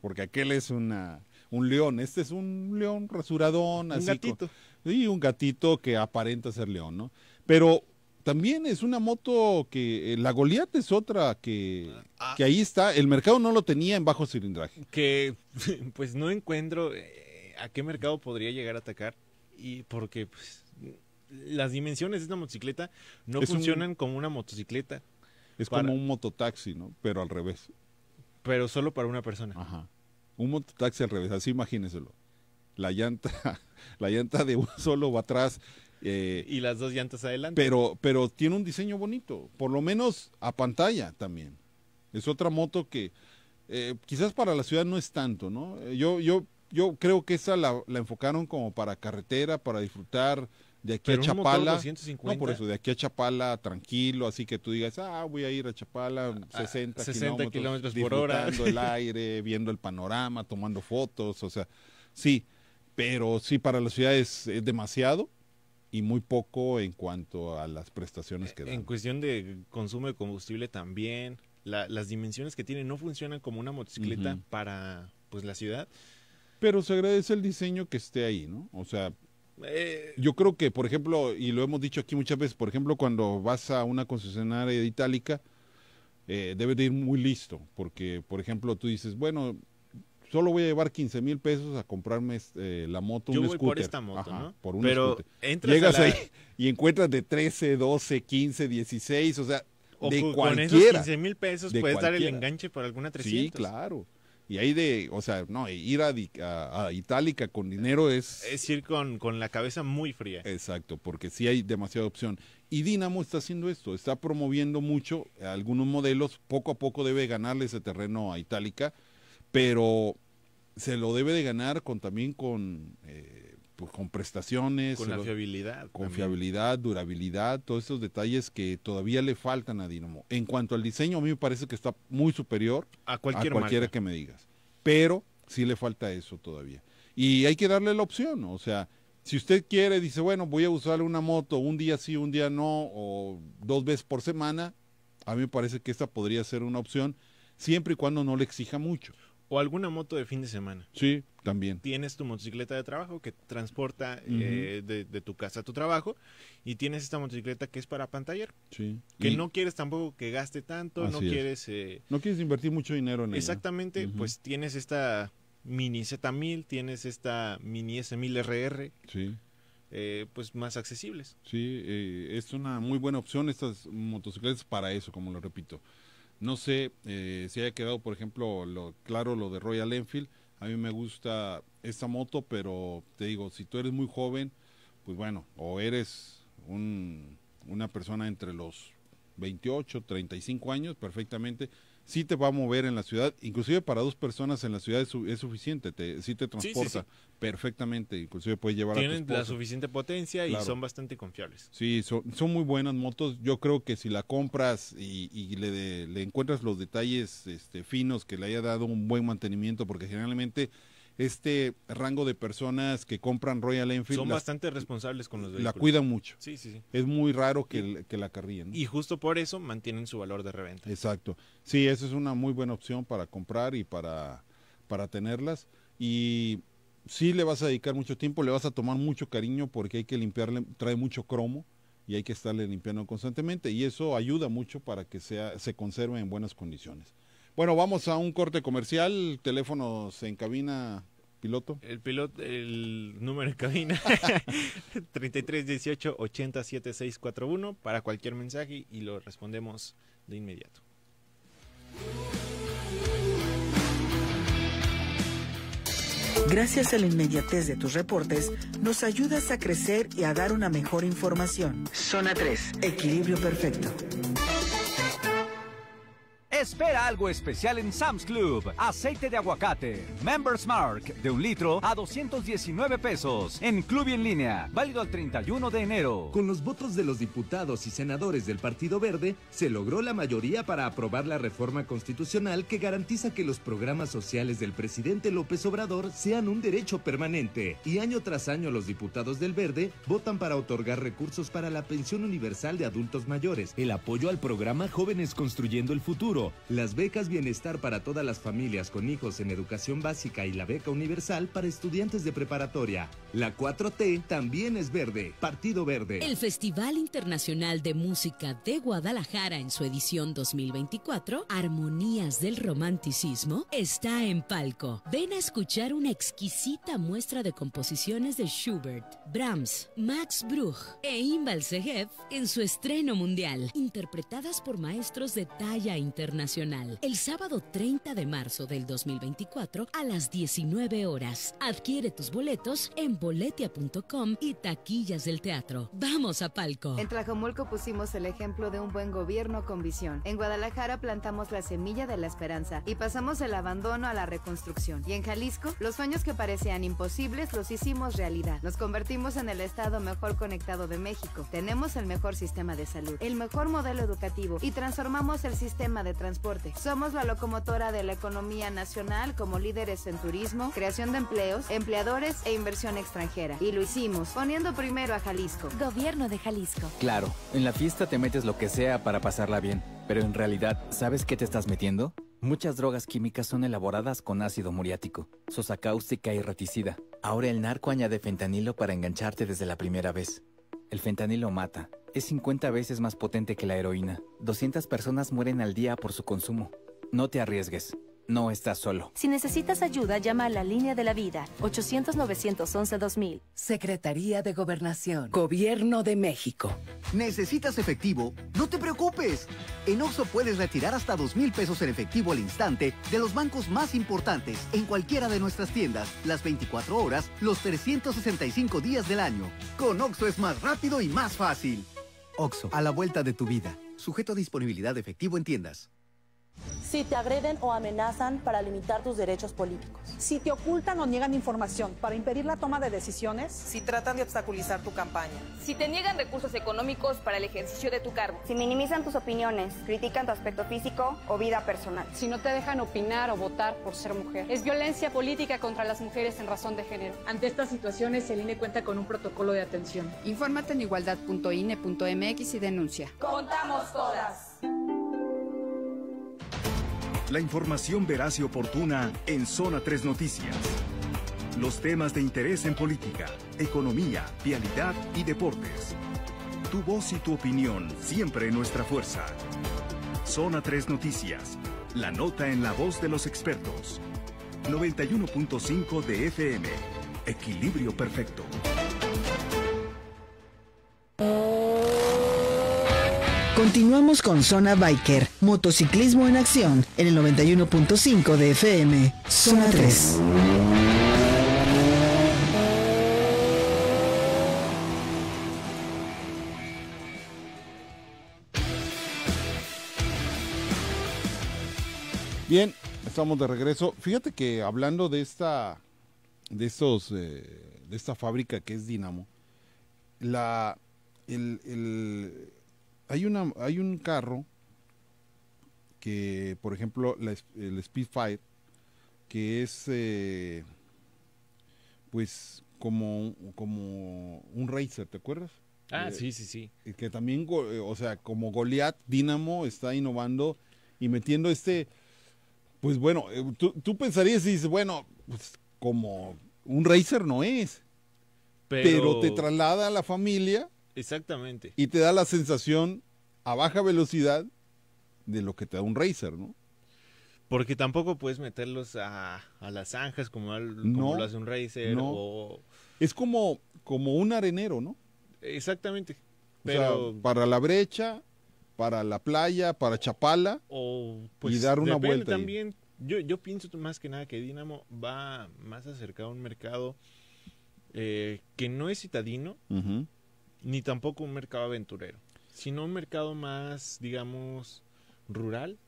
porque aquel es una un león, este es un león rasuradón, un gatito. Sí, un gatito que aparenta ser león, ¿no? Pero también es una moto que eh, la Goliat es otra ah. que, ahí está. El mercado no lo tenía en bajo cilindraje. Que <laughs> pues no encuentro eh, a qué mercado podría llegar a atacar y porque pues, las dimensiones de esta motocicleta no funcionan como una motocicleta. Es como un mototaxi, ¿no? Pero al revés. Pero solo para una persona. Ajá. Un mototaxi al revés, así imagínenselo. La llanta, <laughs> la llanta de un solo va atrás. Eh, y las dos llantas adelante. Pero, pero tiene un diseño bonito, por lo menos a pantalla también. Es otra moto que eh, quizás para la ciudad no es tanto, ¿no? Yo, yo yo creo que esa la, enfocaron como para carretera, para disfrutar de aquí a Chapala. 250. No, por eso, de aquí a Chapala, tranquilo, así que tú digas, ah, voy a ir a Chapala, 60, a 60 kilómetros, por hora. el <laughs> aire, viendo el panorama, tomando fotos, o sea, sí, pero sí para la ciudad es, demasiado y muy poco en cuanto a las prestaciones que dan. En cuestión de consumo de combustible también, las dimensiones que tiene no funcionan como una motocicleta para pues la ciudad pero se agradece el diseño que esté ahí, ¿no? O sea, eh. yo creo que, por ejemplo, y lo hemos dicho aquí muchas veces, por ejemplo, cuando vas a una concesionaria de itálica, eh, debes de ir muy listo, porque, por ejemplo, tú dices, bueno, solo voy a llevar 15 mil pesos a comprarme eh, la moto, yo un voy por esta moto, un pero Llegas ahí <laughs> y encuentras de 13, 12, 15, 16, o sea, de con esos 15 mil pesos puedes dar el enganche por alguna 300. Sí, claro. Y ahí de, o sea, no, ir a, Itálica con dinero es... Es ir con, la cabeza muy fría. Exacto, porque sí hay demasiada opción. Y Dinamo está haciendo esto, está promoviendo mucho algunos modelos, poco a poco debe ganarle ese terreno a Itálica, pero se lo debe de ganar con también con eh, pues, con prestaciones. Con la fiabilidad. durabilidad, todos esos detalles que todavía le faltan a Dinamo. En cuanto al diseño, a mí me parece que está muy superior a, cualquier a cualquiera que me digas. Pero sí le falta eso todavía. Y hay que darle la opción, o sea, si usted quiere, dice, bueno, voy a usar una moto un día sí, un día no, o dos veces por semana, a mí me parece que esta podría ser una opción, siempre y cuando no le exija mucho o alguna moto de fin de semana. Sí, también. Tienes tu motocicleta de trabajo que transporta eh, de, tu casa a tu trabajo y tienes esta motocicleta que es para pantallar. Sí. Que no quieres tampoco que gaste tanto, no quieres... Eh, no quieres invertir mucho dinero en ella. Exactamente, pues tienes esta mini Z1000, tienes esta mini S1000RR. Sí. Eh, pues más accesibles. Sí, es una muy buena opción estas motocicletas para eso, como lo repito. No sé eh, si haya quedado, por ejemplo, lo, claro lo de Royal Enfield. A mí me gusta esta moto, pero te digo, si tú eres muy joven, pues bueno, o eres un, una persona entre los 28, 35 años, perfectamente, sí te va a mover en la ciudad, inclusive para dos personas en la ciudad es, suficiente, te, sí te transporta perfectamente, inclusive puedes llevar Tienen la suficiente potencia y son bastante confiables. Sí, son, son, muy buenas motos, yo creo que si la compras y, le, encuentras los detalles este, finos que le haya dado un buen mantenimiento, porque generalmente este rango de personas que compran Royal Enfield. Son bastante responsables con los vehículos. La cuidan mucho. Sí, sí, sí. Es muy raro que, la carríen Y justo por eso mantienen su valor de reventa. Exacto. Sí, esa es una muy buena opción para comprar y para, tenerlas. Y sí le vas a dedicar mucho tiempo, le vas a tomar mucho cariño porque hay que limpiarle, trae mucho cromo y hay que estarle limpiando constantemente y eso ayuda mucho para que sea, se conserve en buenas condiciones. Bueno, vamos a un corte comercial, teléfonos en cabina piloto? El piloto, el número en cabina, 3318 <laughs> 807641 para cualquier mensaje y lo respondemos de inmediato. Gracias a la inmediatez de tus reportes, nos ayudas a crecer y a dar una mejor información. Zona 3, equilibrio perfecto. Espera algo especial en Sam's Club. Aceite de aguacate. Members Mark de un litro a 219 pesos. En Club y en línea. Válido el 31 de enero. Con los votos de los diputados y senadores del Partido Verde, se logró la mayoría para aprobar la reforma constitucional que garantiza que los programas sociales del presidente López Obrador sean un derecho permanente. Y año tras año los diputados del Verde votan para otorgar recursos para la pensión universal de adultos mayores, el apoyo al programa Jóvenes Construyendo el Futuro las becas Bienestar para todas las familias con hijos en educación básica y la beca universal para estudiantes de preparatoria. La 4T también es verde, Partido Verde. El Festival Internacional de Música de Guadalajara en su edición 2024, Armonías del Romanticismo, está en Palco. Ven a escuchar una exquisita muestra de composiciones de Schubert, Brahms, Max Bruch e Imbal Segev en su estreno mundial, interpretadas por maestros de talla internacional Nacional el sábado 30 de marzo del 2024 a las 19 horas. Adquiere tus boletos en boletia.com y taquillas del teatro. Vamos a Palco. En Tlajomulco pusimos el ejemplo de un buen gobierno con visión. En Guadalajara plantamos la semilla de la esperanza y pasamos el abandono a la reconstrucción. Y en Jalisco, los sueños que parecían imposibles los hicimos realidad. Nos convertimos en el estado mejor conectado de México. Tenemos el mejor sistema de salud, el mejor modelo educativo y transformamos el sistema de transporte transporte. Somos la locomotora de la economía nacional como líderes en turismo, creación de empleos, empleadores e inversión extranjera. Y lo hicimos, poniendo primero a Jalisco. Gobierno de Jalisco. Claro, en la fiesta te metes lo que sea para pasarla bien, pero en realidad, ¿sabes qué te estás metiendo? Muchas drogas químicas son elaboradas con ácido muriático, sosa cáustica y reticida. Ahora el narco añade fentanilo para engancharte desde la primera vez. El fentanilo mata. Es 50 veces más potente que la heroína. 200 personas mueren al día por su consumo. No te arriesgues. No estás solo. Si necesitas ayuda, llama a la línea de la vida, 800-911-2000. Secretaría de Gobernación, Gobierno de México. ¿Necesitas efectivo? No te preocupes. En Oxo puedes retirar hasta 2 mil pesos en efectivo al instante de los bancos más importantes en cualquiera de nuestras tiendas, las 24 horas, los 365 días del año. Con Oxo es más rápido y más fácil. Oxo, a la vuelta de tu vida. Sujeto a disponibilidad de efectivo en tiendas. Si te agreden o amenazan para limitar tus derechos políticos. Si te ocultan o niegan información para impedir la toma de decisiones. Si tratan de obstaculizar tu campaña. Si te niegan recursos económicos para el ejercicio de tu cargo. Si minimizan tus opiniones, critican tu aspecto físico o vida personal. Si no te dejan opinar o votar por ser mujer. Es violencia política contra las mujeres en razón de género. Ante estas situaciones, el INE cuenta con un protocolo de atención. Infórmate en igualdad.ine.mx y denuncia. Contamos todas la información veraz y oportuna en Zona 3 Noticias. Los temas de interés en política, economía, vialidad y deportes. Tu voz y tu opinión siempre nuestra fuerza. Zona 3 Noticias. La nota en la voz de los expertos. 91.5 de FM. Equilibrio perfecto. Continuamos con Zona Biker, motociclismo en acción, en el 91.5 de FM, Zona 3. Bien, estamos de regreso. Fíjate que hablando de esta, de estos, eh, de esta fábrica que es Dinamo, la, el, hay, una, hay un carro que, por ejemplo, el Speedfire, que es eh, pues como, como un racer, ¿te acuerdas? Ah, eh, sí, sí, sí. Que también, eh, o sea, como Goliath, Dynamo está innovando y metiendo este, pues bueno, tú, pensarías y dices, bueno, pues como un racer no es, pero te traslada a la familia Exactamente. Y te da la sensación a baja velocidad de lo que te da un racer, ¿no? Porque tampoco puedes meterlos a, las zanjas como, lo hace un racer. O... Es como, como un arenero, ¿no? Exactamente. Pero... para la brecha, para la playa, para Chapala o, y pues, dar una vuelta. También, Yo, yo pienso más que nada que Dinamo va más acercado a un mercado eh, que no es citadino, ni tampoco un mercado aventurero, sino un mercado más, digamos, rural,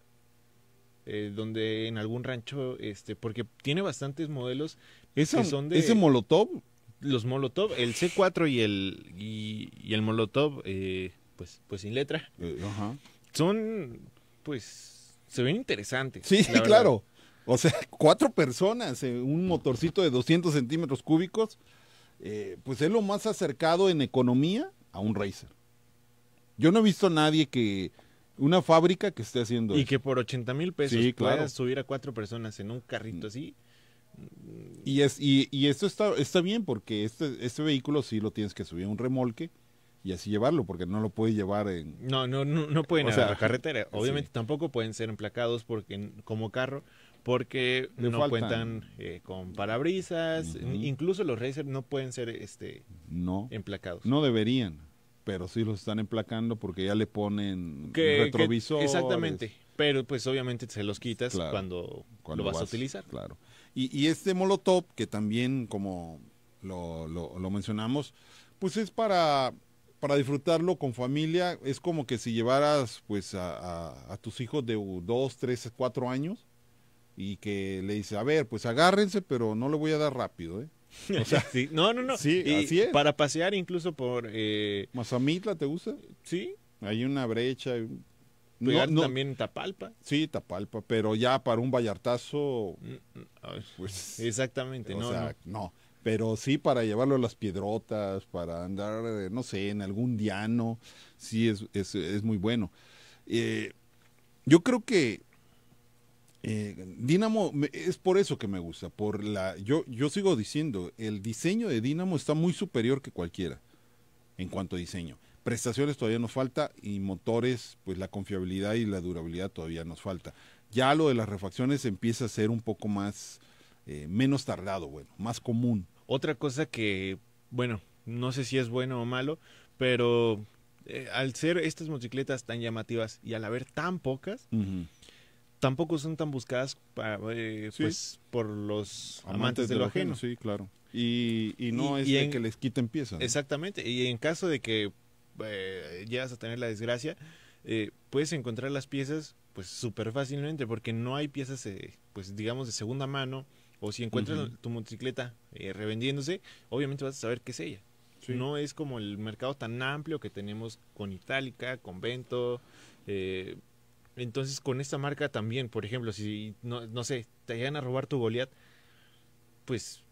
eh, donde en algún rancho, este, porque tiene bastantes modelos esos, que son de... Ese Molotov. Los Molotov, el C4 y el, y, el Molotov, eh, pues, pues sin letra. Eh, ajá. Son, pues, se ven interesantes. Sí, <laughs> claro. O sea, cuatro personas, un motorcito de 200 centímetros cúbicos eh, pues es lo más acercado en economía a un Racer. Yo no he visto a nadie que, una fábrica que esté haciendo y que por 80 mil pesos puedas subir a cuatro personas en un carrito mm. así y es y, y esto está está bien porque este este vehículo sí lo tienes que subir a un remolque y así llevarlo porque no lo puedes llevar en no no no, no pueden o la carretera obviamente tampoco pueden ser emplacados porque como carro porque no cuentan eh, con parabrisas, incluso los racers no pueden ser este no, emplacados. No deberían, pero sí los están emplacando porque ya le ponen retrovisor. Exactamente, pero pues obviamente se los quitas cuando, lo vas, a utilizar. Claro. Y, este molotov, que también como lo, lo, mencionamos, pues es para para disfrutarlo con familia es como que si llevaras pues a, a tus hijos de 2, 3, 4 años y que le dice, a ver, pues agárrense, pero no le voy a dar rápido, ¿eh? <laughs> O sea, sí, no, no, no. Sí, así es. Para pasear incluso por... Eh, ¿Mazamitla te gusta? Sí. Hay una brecha. Pues también Tapalpa. Sí, Tapalpa, pero ya para un vallartazo... Mm, mm, pues, exactamente, no, no. Pero sí para llevarlo a las piedrotas, para andar, eh, no sé, en algún diano, sí es, es, muy bueno. Eh, yo creo que eh, Dinamo es por eso que me gusta, por la yo yo sigo diciendo, el diseño de Dinamo está muy superior que cualquiera en cuanto a diseño. Prestaciones todavía nos falta y motores, pues la confiabilidad y la durabilidad todavía nos falta. Ya lo de las refacciones empieza a ser un poco más eh, menos tardado, bueno, más común. Otra cosa que, bueno, no sé si es bueno o malo, pero eh, al ser estas motocicletas tan llamativas y al haber tan pocas, tampoco son tan buscadas eh, pues, por los amantes, de, lo ajeno. Sí, claro. Y, no es de que les quiten piezas. Exactamente. Y en caso de que eh, llegas a tener la desgracia, eh, puedes encontrar las piezas pues súper fácilmente porque no hay piezas eh, pues digamos de segunda mano o si encuentras tu motocicleta revendiéndose, obviamente vas a saber qué es ella. No es como el mercado tan amplio que tenemos con Itálica, Convento, eh, entonces con esta marca también, por ejemplo, si no, no sé, te llegan a robar tu Goliath, pues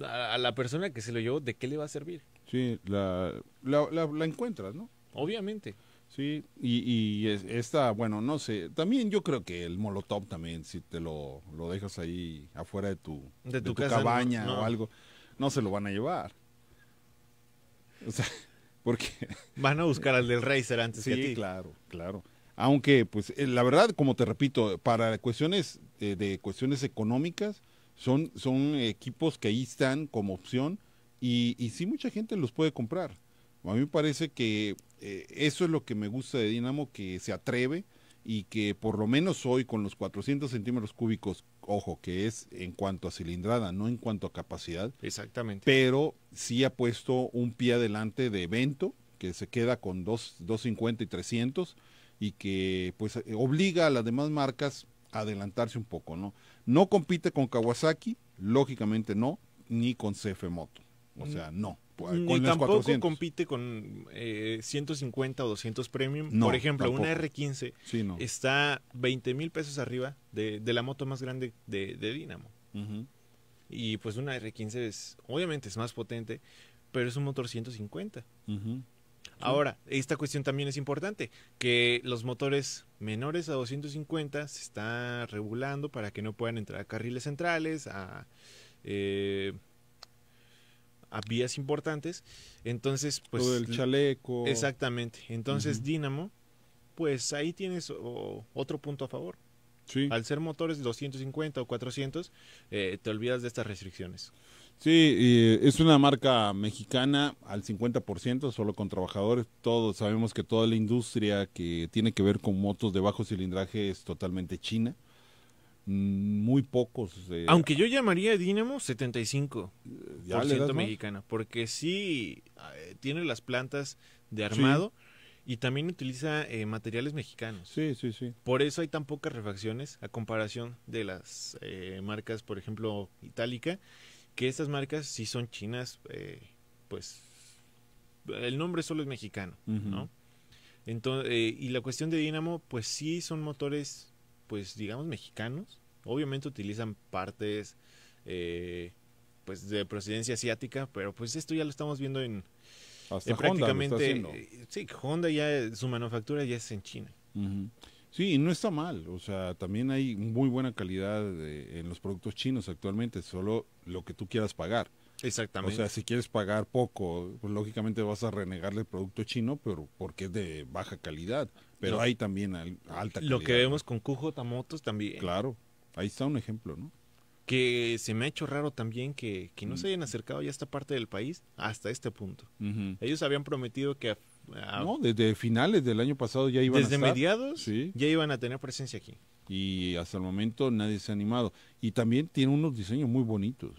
a, la persona que se lo llevó, ¿de qué le va a servir? Sí, la, la, encuentras, ¿no? Obviamente. Sí, y, y esta, bueno, no sé, también yo creo que el molotov también, si te lo, lo dejas ahí afuera de tu, de, tu, cabaña o algo, no se lo van a llevar. O sea, <laughs> porque... Van a buscar al del Racer antes sí, que a ti. claro, claro aunque pues eh, la verdad, como te repito, para cuestiones eh, de cuestiones económicas, son, son equipos que ahí están como opción y, y sí mucha gente los puede comprar. A mí me parece que eh, eso es lo que me gusta de Dinamo, que se atreve y que por lo menos hoy con los 400 centímetros cúbicos, ojo, que es en cuanto a cilindrada, no en cuanto a capacidad. Exactamente. Pero sí ha puesto un pie adelante de evento, que se queda con dos 250 y 300 y que pues eh, obliga a las demás marcas a adelantarse un poco, ¿no? No compite con Kawasaki, lógicamente no, ni con CF Moto, o sea, no. Y eh, tampoco compite con eh, ciento 150 o 200 premium. No, Por ejemplo, una R15 está 20 mil pesos arriba de, la moto más grande de, de Dynamo. Y pues una R15 es, obviamente es más potente, pero es un motor 150. cincuenta Ahora, esta cuestión también es importante, que los motores menores a 250 se está regulando para que no puedan entrar a carriles centrales, a, eh, a vías importantes. Entonces, pues... Todo el chaleco. Exactamente. Entonces, Dinamo, pues ahí tienes otro punto a favor. Sí. Al ser motores de 250 o 400, eh, te olvidas de estas restricciones. Sí, es una marca mexicana al 50%, solo con trabajadores. Todos sabemos que toda la industria que tiene que ver con motos de bajo cilindraje es totalmente china. Mm, muy pocos. Eh, Aunque yo llamaría Dynamo 75% eh, mexicana, porque sí ah, eh, tiene las plantas de armado y también utiliza materiales mexicanos. Sí, sí, sí. Por eso hay tan pocas refacciones a comparación de las marcas, por ejemplo, Itálica que estas marcas si son chinas, eh, pues el nombre solo es mexicano, ¿no? Entonces, eh, y la cuestión de Dynamo, pues sí son motores, pues digamos mexicanos. Obviamente utilizan partes, eh, pues de procedencia asiática, pero pues esto ya lo estamos viendo en, prácticamente, sí, Honda ya su manufactura ya es en China. Sí, no está mal. O sea, también hay muy buena calidad en los productos chinos actualmente, solo lo que tú quieras pagar. Exactamente. O sea, si quieres pagar poco, pues, lógicamente vas a renegarle el producto chino, pero porque es de baja calidad. Pero hay también alta calidad. Lo que vemos con Kujo Tamotos también. Claro, ahí está un ejemplo, ¿no? Que se me ha hecho raro también que, no se hayan mm. acercado ya a esta parte del país hasta este punto. Ellos habían prometido que Ah. desde finales del año pasado ya iban a mediados sí. ya iban a tener presencia aquí. Y hasta el momento nadie se ha animado. Y también tiene unos diseños muy bonitos.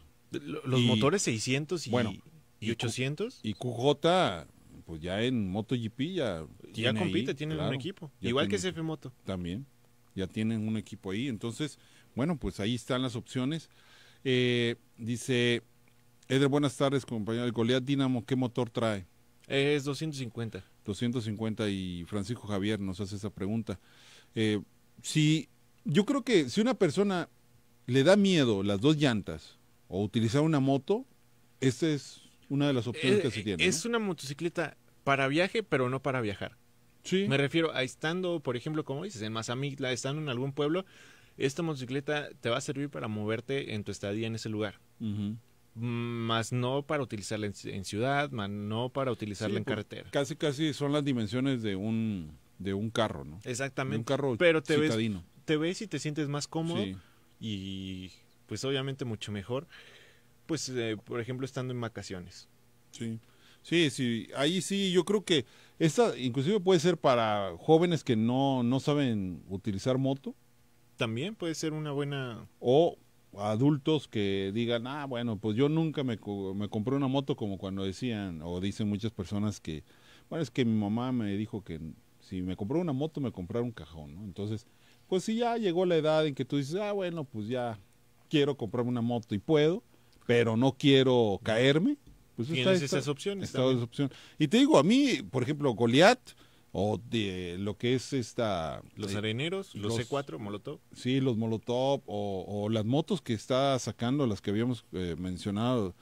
Los motores 600 y, bueno, y 800. Y QJ, pues ya en MotoGP ya... Ya compite, tienen un equipo. Igual que CF Moto. También, ya tienen un equipo ahí. Entonces, bueno, pues ahí están las opciones. Eh, dice, Eder, buenas tardes, compañero. de Goliath Dinamo, ¿qué motor trae? Es 250. 250 y Francisco Javier nos hace esa pregunta. Eh, si yo creo que si una persona le da miedo las dos llantas o utilizar una moto, esta es una de las opciones eh, que se tiene. Es una motocicleta para viaje, pero no para viajar. Sí. Me refiero a estando, por ejemplo, como dices, en Mazamitla, estando en algún pueblo, esta motocicleta te va a servir para moverte en tu estadía en ese lugar más no para utilizarla en, ciudad, más no para utilizarla en pues, carretera. Casi, casi son las dimensiones de un, de un carro, ¿no? Exactamente. un carro Pero te Ves, te ves y te sientes más cómodo y pues obviamente mucho mejor, pues eh, por ejemplo estando en vacaciones. Sí. Sí, sí, ahí sí, yo creo que esta inclusive puede ser para jóvenes que no, no saben utilizar moto. También puede ser una buena... O adultos que digan, ah, bueno, pues yo nunca me, compré una moto como cuando decían o dicen muchas personas que, bueno, es que mi mamá me dijo que si me compró una moto me compraron un cajón, ¿no? Entonces, pues si ya llegó la edad en que tú dices, ah, bueno, pues ya quiero comprarme una moto y puedo, pero no quiero caerme. Pues Tienes esas opciones. opción. Y te digo, a mí, por ejemplo, Goliat, o de lo que es esta... Los eh, areneros, los, C4, Molotov. Sí, los Molotov o, o, las motos que está sacando, las que habíamos eh, mencionado,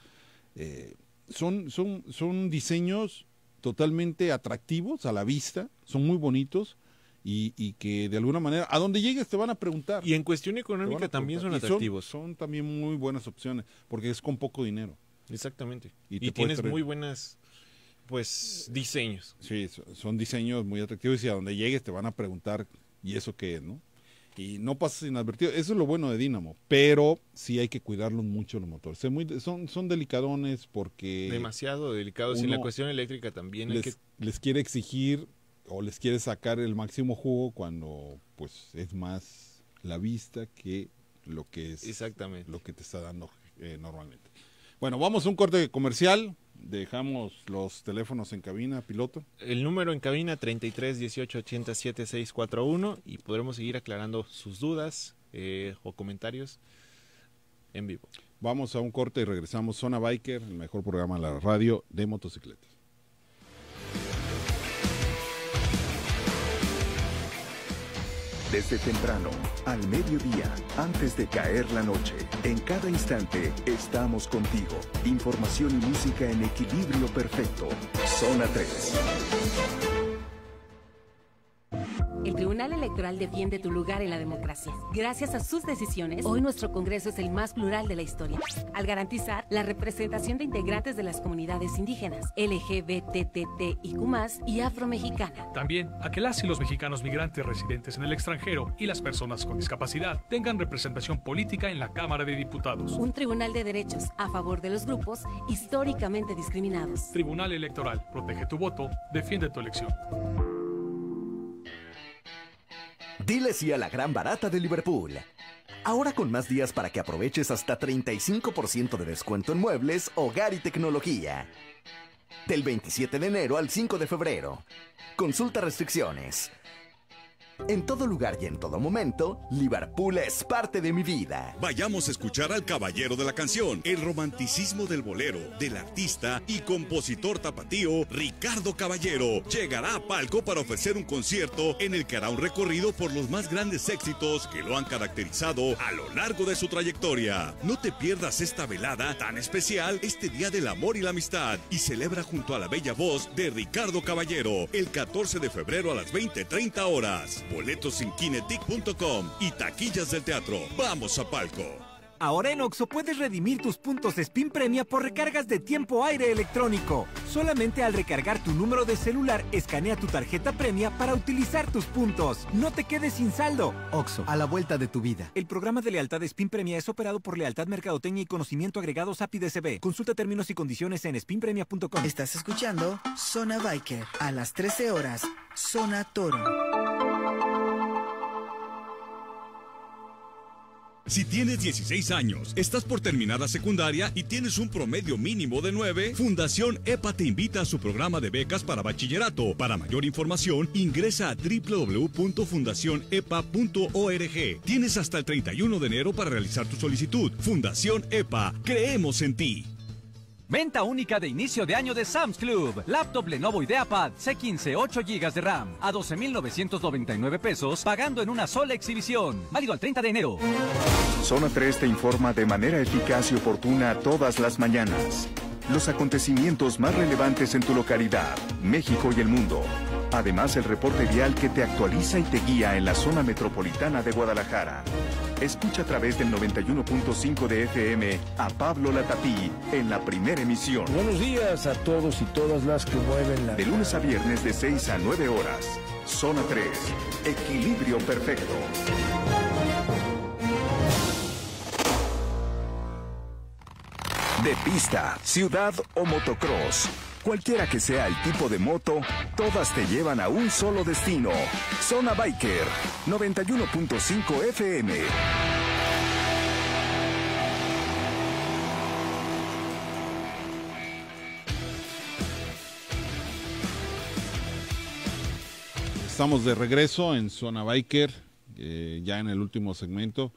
eh, son, son, son diseños totalmente atractivos a la vista, son muy bonitos. Y, que de alguna manera, a donde llegues te van a preguntar. Y en cuestión económica también son atractivos. Son, también muy buenas opciones, porque es con poco dinero. Exactamente. Y, tienes muy buenas pues diseños. Sí, son diseños muy atractivos y a donde llegues te van a preguntar, ¿y eso qué es, no? Y no pasas inadvertido. Eso es lo bueno de Dinamo pero sí hay que cuidarlos mucho los motores. Son, son, delicadones porque... Demasiado delicados. y la cuestión eléctrica también les, les quiere exigir o les quiere sacar el máximo jugo cuando pues es más la vista que lo que es Exactamente. lo que te está dando eh, normalmente. Bueno, vamos a un corte comercial. Dejamos los teléfonos en cabina, piloto. El número en cabina 33 18 87 641 y podremos seguir aclarando sus dudas eh, o comentarios en vivo. Vamos a un corte y regresamos. Zona Biker, el mejor programa de la radio de motocicletas. Desde temprano, al mediodía, antes de caer la noche, en cada instante estamos contigo. Información y música en equilibrio perfecto. Zona 3. El Tribunal Electoral defiende tu lugar en la democracia. Gracias a sus decisiones, hoy nuestro Congreso es el más plural de la historia, al garantizar la representación de integrantes de las comunidades indígenas, LGBTTIQ+, y afromexicana. También a que las y los mexicanos migrantes residentes en el extranjero y las personas con discapacidad tengan representación política en la Cámara de Diputados. Un tribunal de derechos a favor de los grupos históricamente discriminados. Tribunal Electoral, protege tu voto, defiende tu elección. Diles sí a la gran barata de Liverpool. Ahora con más días para que aproveches hasta 35% de descuento en muebles, hogar y tecnología. Del 27 de enero al 5 de febrero. Consulta restricciones. En todo lugar y en todo momento, Liverpool es parte de mi vida. Vayamos a escuchar al caballero de la canción, el romanticismo del bolero, del artista y compositor tapatío Ricardo Caballero. Llegará a Palco para ofrecer un concierto en el que hará un recorrido por los más grandes éxitos que lo han caracterizado a lo largo de su trayectoria. No te pierdas esta velada tan especial, este Día del Amor y la Amistad, y celebra junto a la bella voz de Ricardo Caballero el 14 de febrero a las 20:30 horas boletos. kinetic.com y taquillas del teatro. Vamos a palco. Ahora en Oxo puedes redimir tus puntos de Spin Premia por recargas de tiempo aire electrónico. Solamente al recargar tu número de celular, escanea tu tarjeta Premia para utilizar tus puntos. No te quedes sin saldo. Oxo, a la vuelta de tu vida. El programa de lealtad de Spin Premia es operado por Lealtad Mercadotecnia y Conocimiento Agregados API-DCB. Consulta términos y condiciones en spinpremia.com. Estás escuchando Zona Biker a las 13 horas, Zona Toro. Si tienes 16 años, estás por terminar la secundaria y tienes un promedio mínimo de 9, Fundación EPA te invita a su programa de becas para bachillerato. Para mayor información, ingresa a www.fundacionepa.org. Tienes hasta el 31 de enero para realizar tu solicitud. Fundación EPA, creemos en ti. Venta única de inicio de año de Sam's Club. Laptop Lenovo IdeaPad C15 8 GB de RAM a 12.999 pesos pagando en una sola exhibición. Válido al 30 de enero. Zona 3 te informa de manera eficaz y oportuna todas las mañanas los acontecimientos más relevantes en tu localidad, México y el mundo. Además, el reporte vial que te actualiza y te guía en la zona metropolitana de Guadalajara. Escucha a través del 91.5 de FM a Pablo Latapí en la primera emisión. Buenos días a todos y todas las que mueven la... De lunes a viernes de 6 a 9 horas. Zona 3. Equilibrio perfecto. De pista, ciudad o motocross. Cualquiera que sea el tipo de moto, todas te llevan a un solo destino. Zona Biker, 91.5 FM. Estamos de regreso en Zona Biker, eh, ya en el último segmento.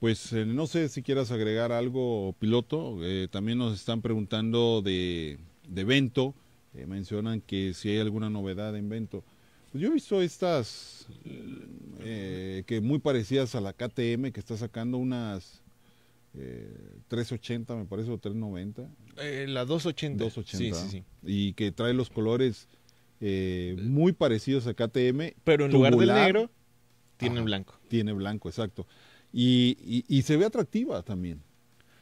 Pues eh, no sé si quieras agregar algo, piloto. Eh, también nos están preguntando de, de Vento. Eh, mencionan que si hay alguna novedad en Vento. Pues, yo he visto estas que muy parecidas a la KTM que está sacando unas 380, me parece, o 390. la 280. 280. Sí, sí, sí. Y que trae los colores muy parecidos a KTM. Pero en lugar del negro, tiene blanco. Tiene blanco, exacto y, se ve atractiva también.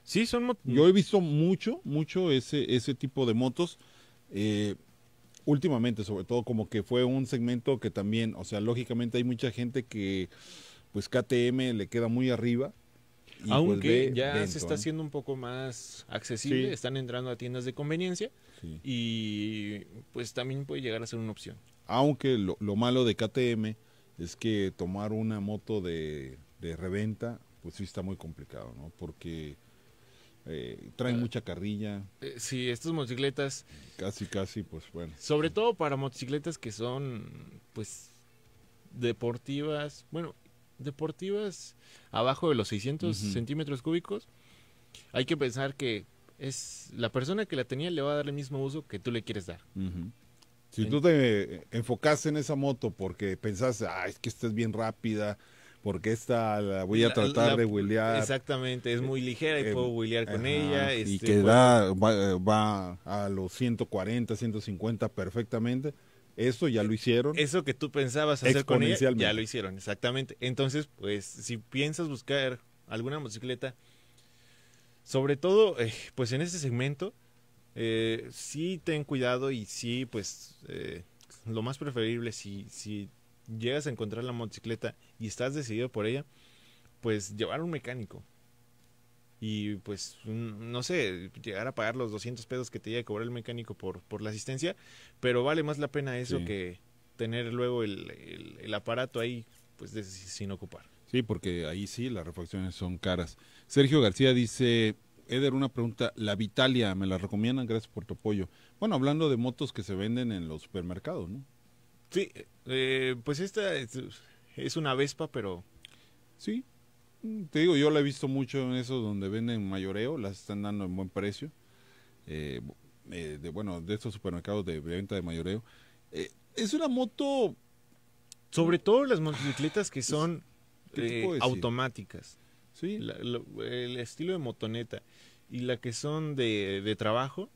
Sí, son motos... Yo he visto mucho, mucho ese, ese tipo de motos. Eh, últimamente, sobre todo, como que fue un segmento que también, o sea, lógicamente hay mucha gente que, pues KTM le queda muy arriba. Pues, Aunque ya se está haciendo un poco más accesible, están entrando a tiendas de conveniencia y pues también puede llegar a ser una opción. Aunque lo malo de KTM es que tomar una moto de de reventa, pues sí está muy complicado, ¿no? Porque eh, traen ah. mucha carrilla. Eh, sí, estas motocicletas. Casi, casi, pues bueno. Sobre todo para motocicletas que son, pues, deportivas, bueno, deportivas abajo de los 600 centímetros cúbicos, hay que pensar que es la persona que la tenía le va a dar el mismo uso que tú le quieres dar. Si tú te eh, enfocas en esa moto porque pensaste, ah, es que esta es bien rápida, porque esta la voy a tratar de huilear. Exactamente, es muy eh, ligera y eh, puedo huilear con ella. y este, que eh, va, a los 140, 150 perfectamente. Eso ya lo hicieron. Eso que tú pensabas hacer con ella, ya lo hicieron, exactamente. Entonces, pues, si piensas buscar alguna motocicleta, sobre todo, pues en este segmento, sí ten cuidado y sí, pues, lo más preferible, si, si llegas a encontrar la motocicleta y estás decidido por ella, pues llevar un mecánico. Y pues, no sé, llegar a pagar los 200 pesos que te llega a cobrar el mecánico por, por la asistencia, pero vale más la pena eso que tener luego el, el, aparato ahí pues sin ocupar. Sí, porque ahí sí las refacciones son caras. Sergio García dice, Eder, una pregunta, la Vitalia, ¿me la recomiendan? Gracias por tu apoyo. Bueno, hablando de motos que se venden en los supermercados, ¿no? Sí, eh, pues esta es, una Vespa, pero... Sí, te digo, yo la he visto mucho en esos donde venden mayoreo, las están dando en buen precio. Eh, eh, de, bueno, de estos supermercados de venta de mayoreo. Eh, es una moto... Sobre todo las motocicletas que son automáticas. Sí. el estilo de motoneta. Y la que son de, de trabajo,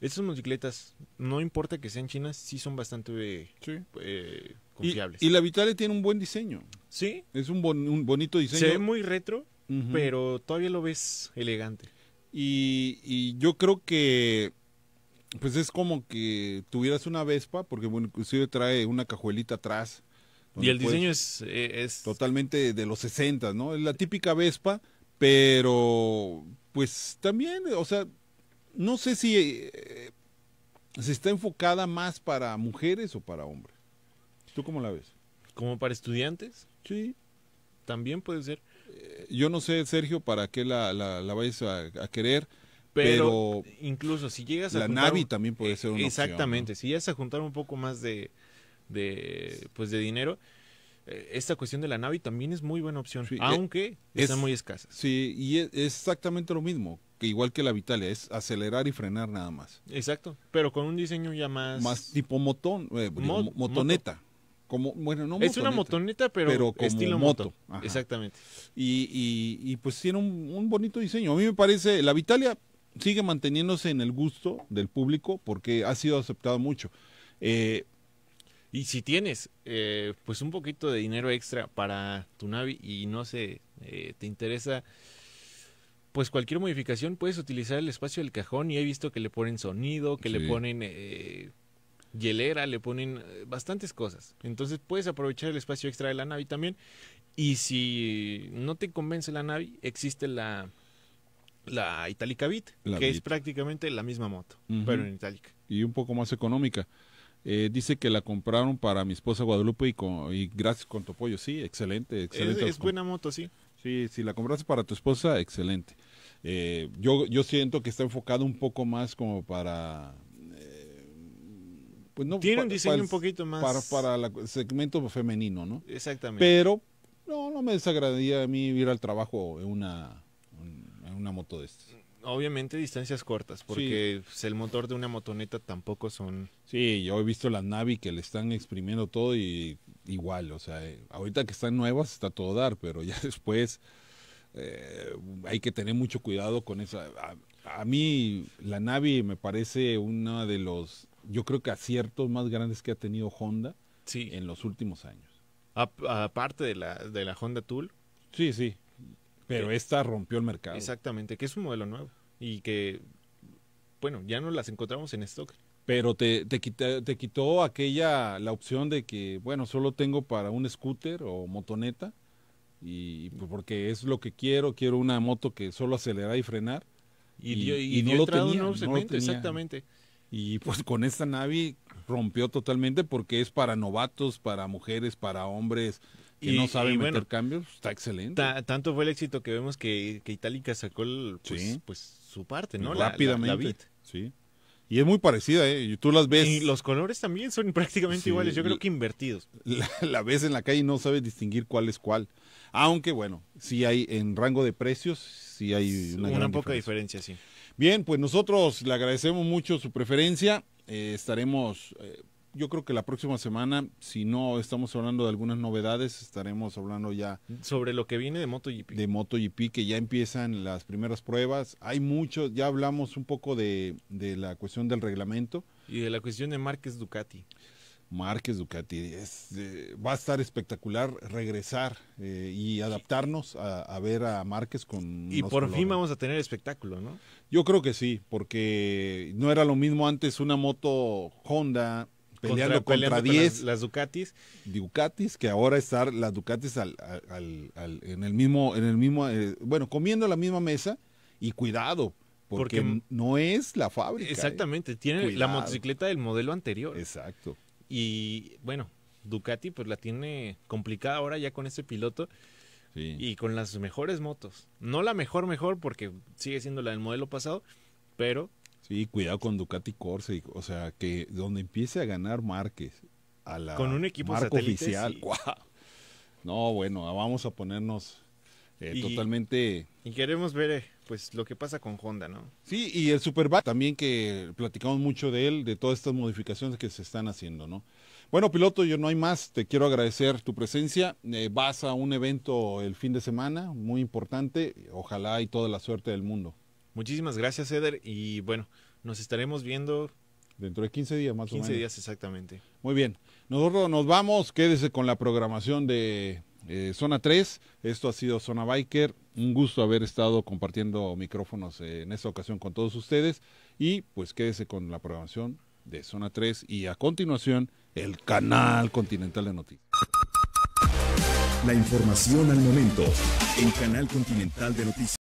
estas motocicletas, no importa que sean chinas, sí son bastante eh, confiables. Y, la Vitale tiene un buen diseño. Sí. Es un, bonito diseño. Se ve muy retro, pero todavía lo ves elegante. Y, yo creo que, pues es como que tuvieras una Vespa, porque bueno, inclusive trae una cajuelita atrás. Y el diseño es, eh, es... Totalmente de los 60, ¿no? Es la típica Vespa, pero pues también, o sea no sé si eh, se está enfocada más para mujeres o para hombres. ¿Tú cómo la ves? ¿Como para estudiantes? Sí. También puede ser. Eh, yo no sé, Sergio, para qué la, la, vayas a, querer. Pero, incluso si llegas a la Navi también puede eh, ser una exactamente opción, Exactamente. si llegas a juntar un poco más de, pues de dinero esta cuestión de la Navi también es muy buena opción aunque está muy escasa. sí y es exactamente lo mismo que igual que la Vitalia, es acelerar y frenar nada más. Exacto, pero con un diseño ya más... Más tipo motón, eh, motoneta. Como, bueno, no es una motoneta, pero, estilo moto. Exactamente. Y, y, pues tiene un, bonito diseño. A mí me parece, la Vitalia sigue manteniéndose en el gusto del público porque ha sido aceptado mucho. Eh, y si tienes eh, pues un poquito de dinero extra para tu Navi y no sé, eh, te interesa pues cualquier modificación puedes utilizar el espacio del cajón y he visto que le ponen sonido, que le ponen eh, hielera, le ponen eh, bastantes cosas. Entonces puedes aprovechar el espacio extra de la Navi también. Y si no te convence la Navi, existe la, la Italica Bit, que es prácticamente la misma moto, pero en Itálica. Y un poco más económica. Eh, dice que la compraron para mi esposa Guadalupe y, con, y gracias con apoyo, Sí, excelente, excelente. es buena moto, sí. Sí, si la compraste para tu esposa, excelente. Eh, yo, siento que está enfocado un poco más como para... Eh, pues no, Tiene un diseño un poquito más... Para, el segmento femenino, ¿no? Exactamente. Pero no, no me desagradaría a mí ir al trabajo en una, en una moto de estas obviamente distancias cortas, porque pues, el motor de una motoneta tampoco son... Sí, yo he visto la Navi que le están exprimiendo todo y igual, o sea, eh, ahorita que están nuevas está todo dar, pero ya <laughs> después eh, hay que tener mucho cuidado con eso. A, mí la Navi me parece una de los, yo creo que aciertos más grandes que ha tenido Honda sí. en los últimos años. Aparte de la, de la Honda Tool. Sí, sí. Pero esta rompió el mercado. Exactamente, que es un modelo nuevo y que, bueno, ya no las encontramos en stock. Pero te, te, te quitó aquella, la opción de que, bueno, solo tengo para un scooter o motoneta, y pues porque es lo que quiero, quiero una moto que solo acelera y frenar. Y, y, no, exactamente. Y pues con esta Navi rompió totalmente porque es para novatos, para mujeres, para hombres, y, no saben meter cambios, está excelente. tanto fue el éxito que vemos que, que Itálica sacó pues, pues, su parte, ¿no? Rápidamente. Sí. Y es muy parecida, ¿eh? Y tú las ves. Y los colores también son prácticamente iguales, yo creo que invertidos. <laughs> La, ves en la calle y no sabes distinguir cuál es cuál. Aunque, bueno, sí hay en rango de precios, sí hay una, una poca diferencia. sí. Bien, pues nosotros le agradecemos mucho su preferencia. Eh, estaremos. Eh, yo creo que la próxima semana, si no estamos hablando de algunas novedades, estaremos hablando ya. Sobre lo que viene de MotoGP. De MotoGP, que ya empiezan las primeras pruebas. Hay muchos, ya hablamos un poco de, la cuestión del reglamento. Y de la cuestión de Márquez Ducati. Márquez Ducati, es, va a estar espectacular regresar eh, y adaptarnos a, ver a Márquez con... Y por fin vamos a tener espectáculo, ¿no? Yo creo que sí, porque no era lo mismo antes una moto Honda contra, 10. las, Ducatis. Ducatis, que ahora están las Ducatis en el mismo, en el mismo eh, bueno, comiendo la misma mesa y cuidado. Porque, no es la fábrica. Eh. Exactamente, tiene la motocicleta del modelo anterior. Exacto. Y bueno, Ducati pues la tiene complicada ahora ya con ese piloto. Y con las mejores motos. No la mejor, mejor, porque sigue siendo la del modelo pasado, pero Sí, cuidado con Ducati Corse, o sea, que donde empiece a ganar Márquez a la con un equipo No, bueno, vamos a ponernos eh, totalmente y queremos ver eh, pues lo que pasa con Honda, ¿no? Sí, y el Superbike también que platicamos mucho de él, de todas estas modificaciones que se están haciendo, ¿no? Bueno, piloto, yo no hay más, te quiero agradecer tu presencia. Eh, vas a un evento el fin de semana muy importante, ojalá y toda la suerte del mundo. Muchísimas gracias, Eder. Y bueno, nos estaremos viendo. Dentro de 15 días más o menos. 15 días exactamente. Muy bien. Nosotros nos vamos. Quédese con la programación de eh, Zona 3. Esto ha sido Zona Biker. Un gusto haber estado compartiendo micrófonos en esta ocasión con todos ustedes. Y pues quédese con la programación de Zona 3 y a continuación el canal continental de noticias. La información al momento el Canal Continental de Noticias.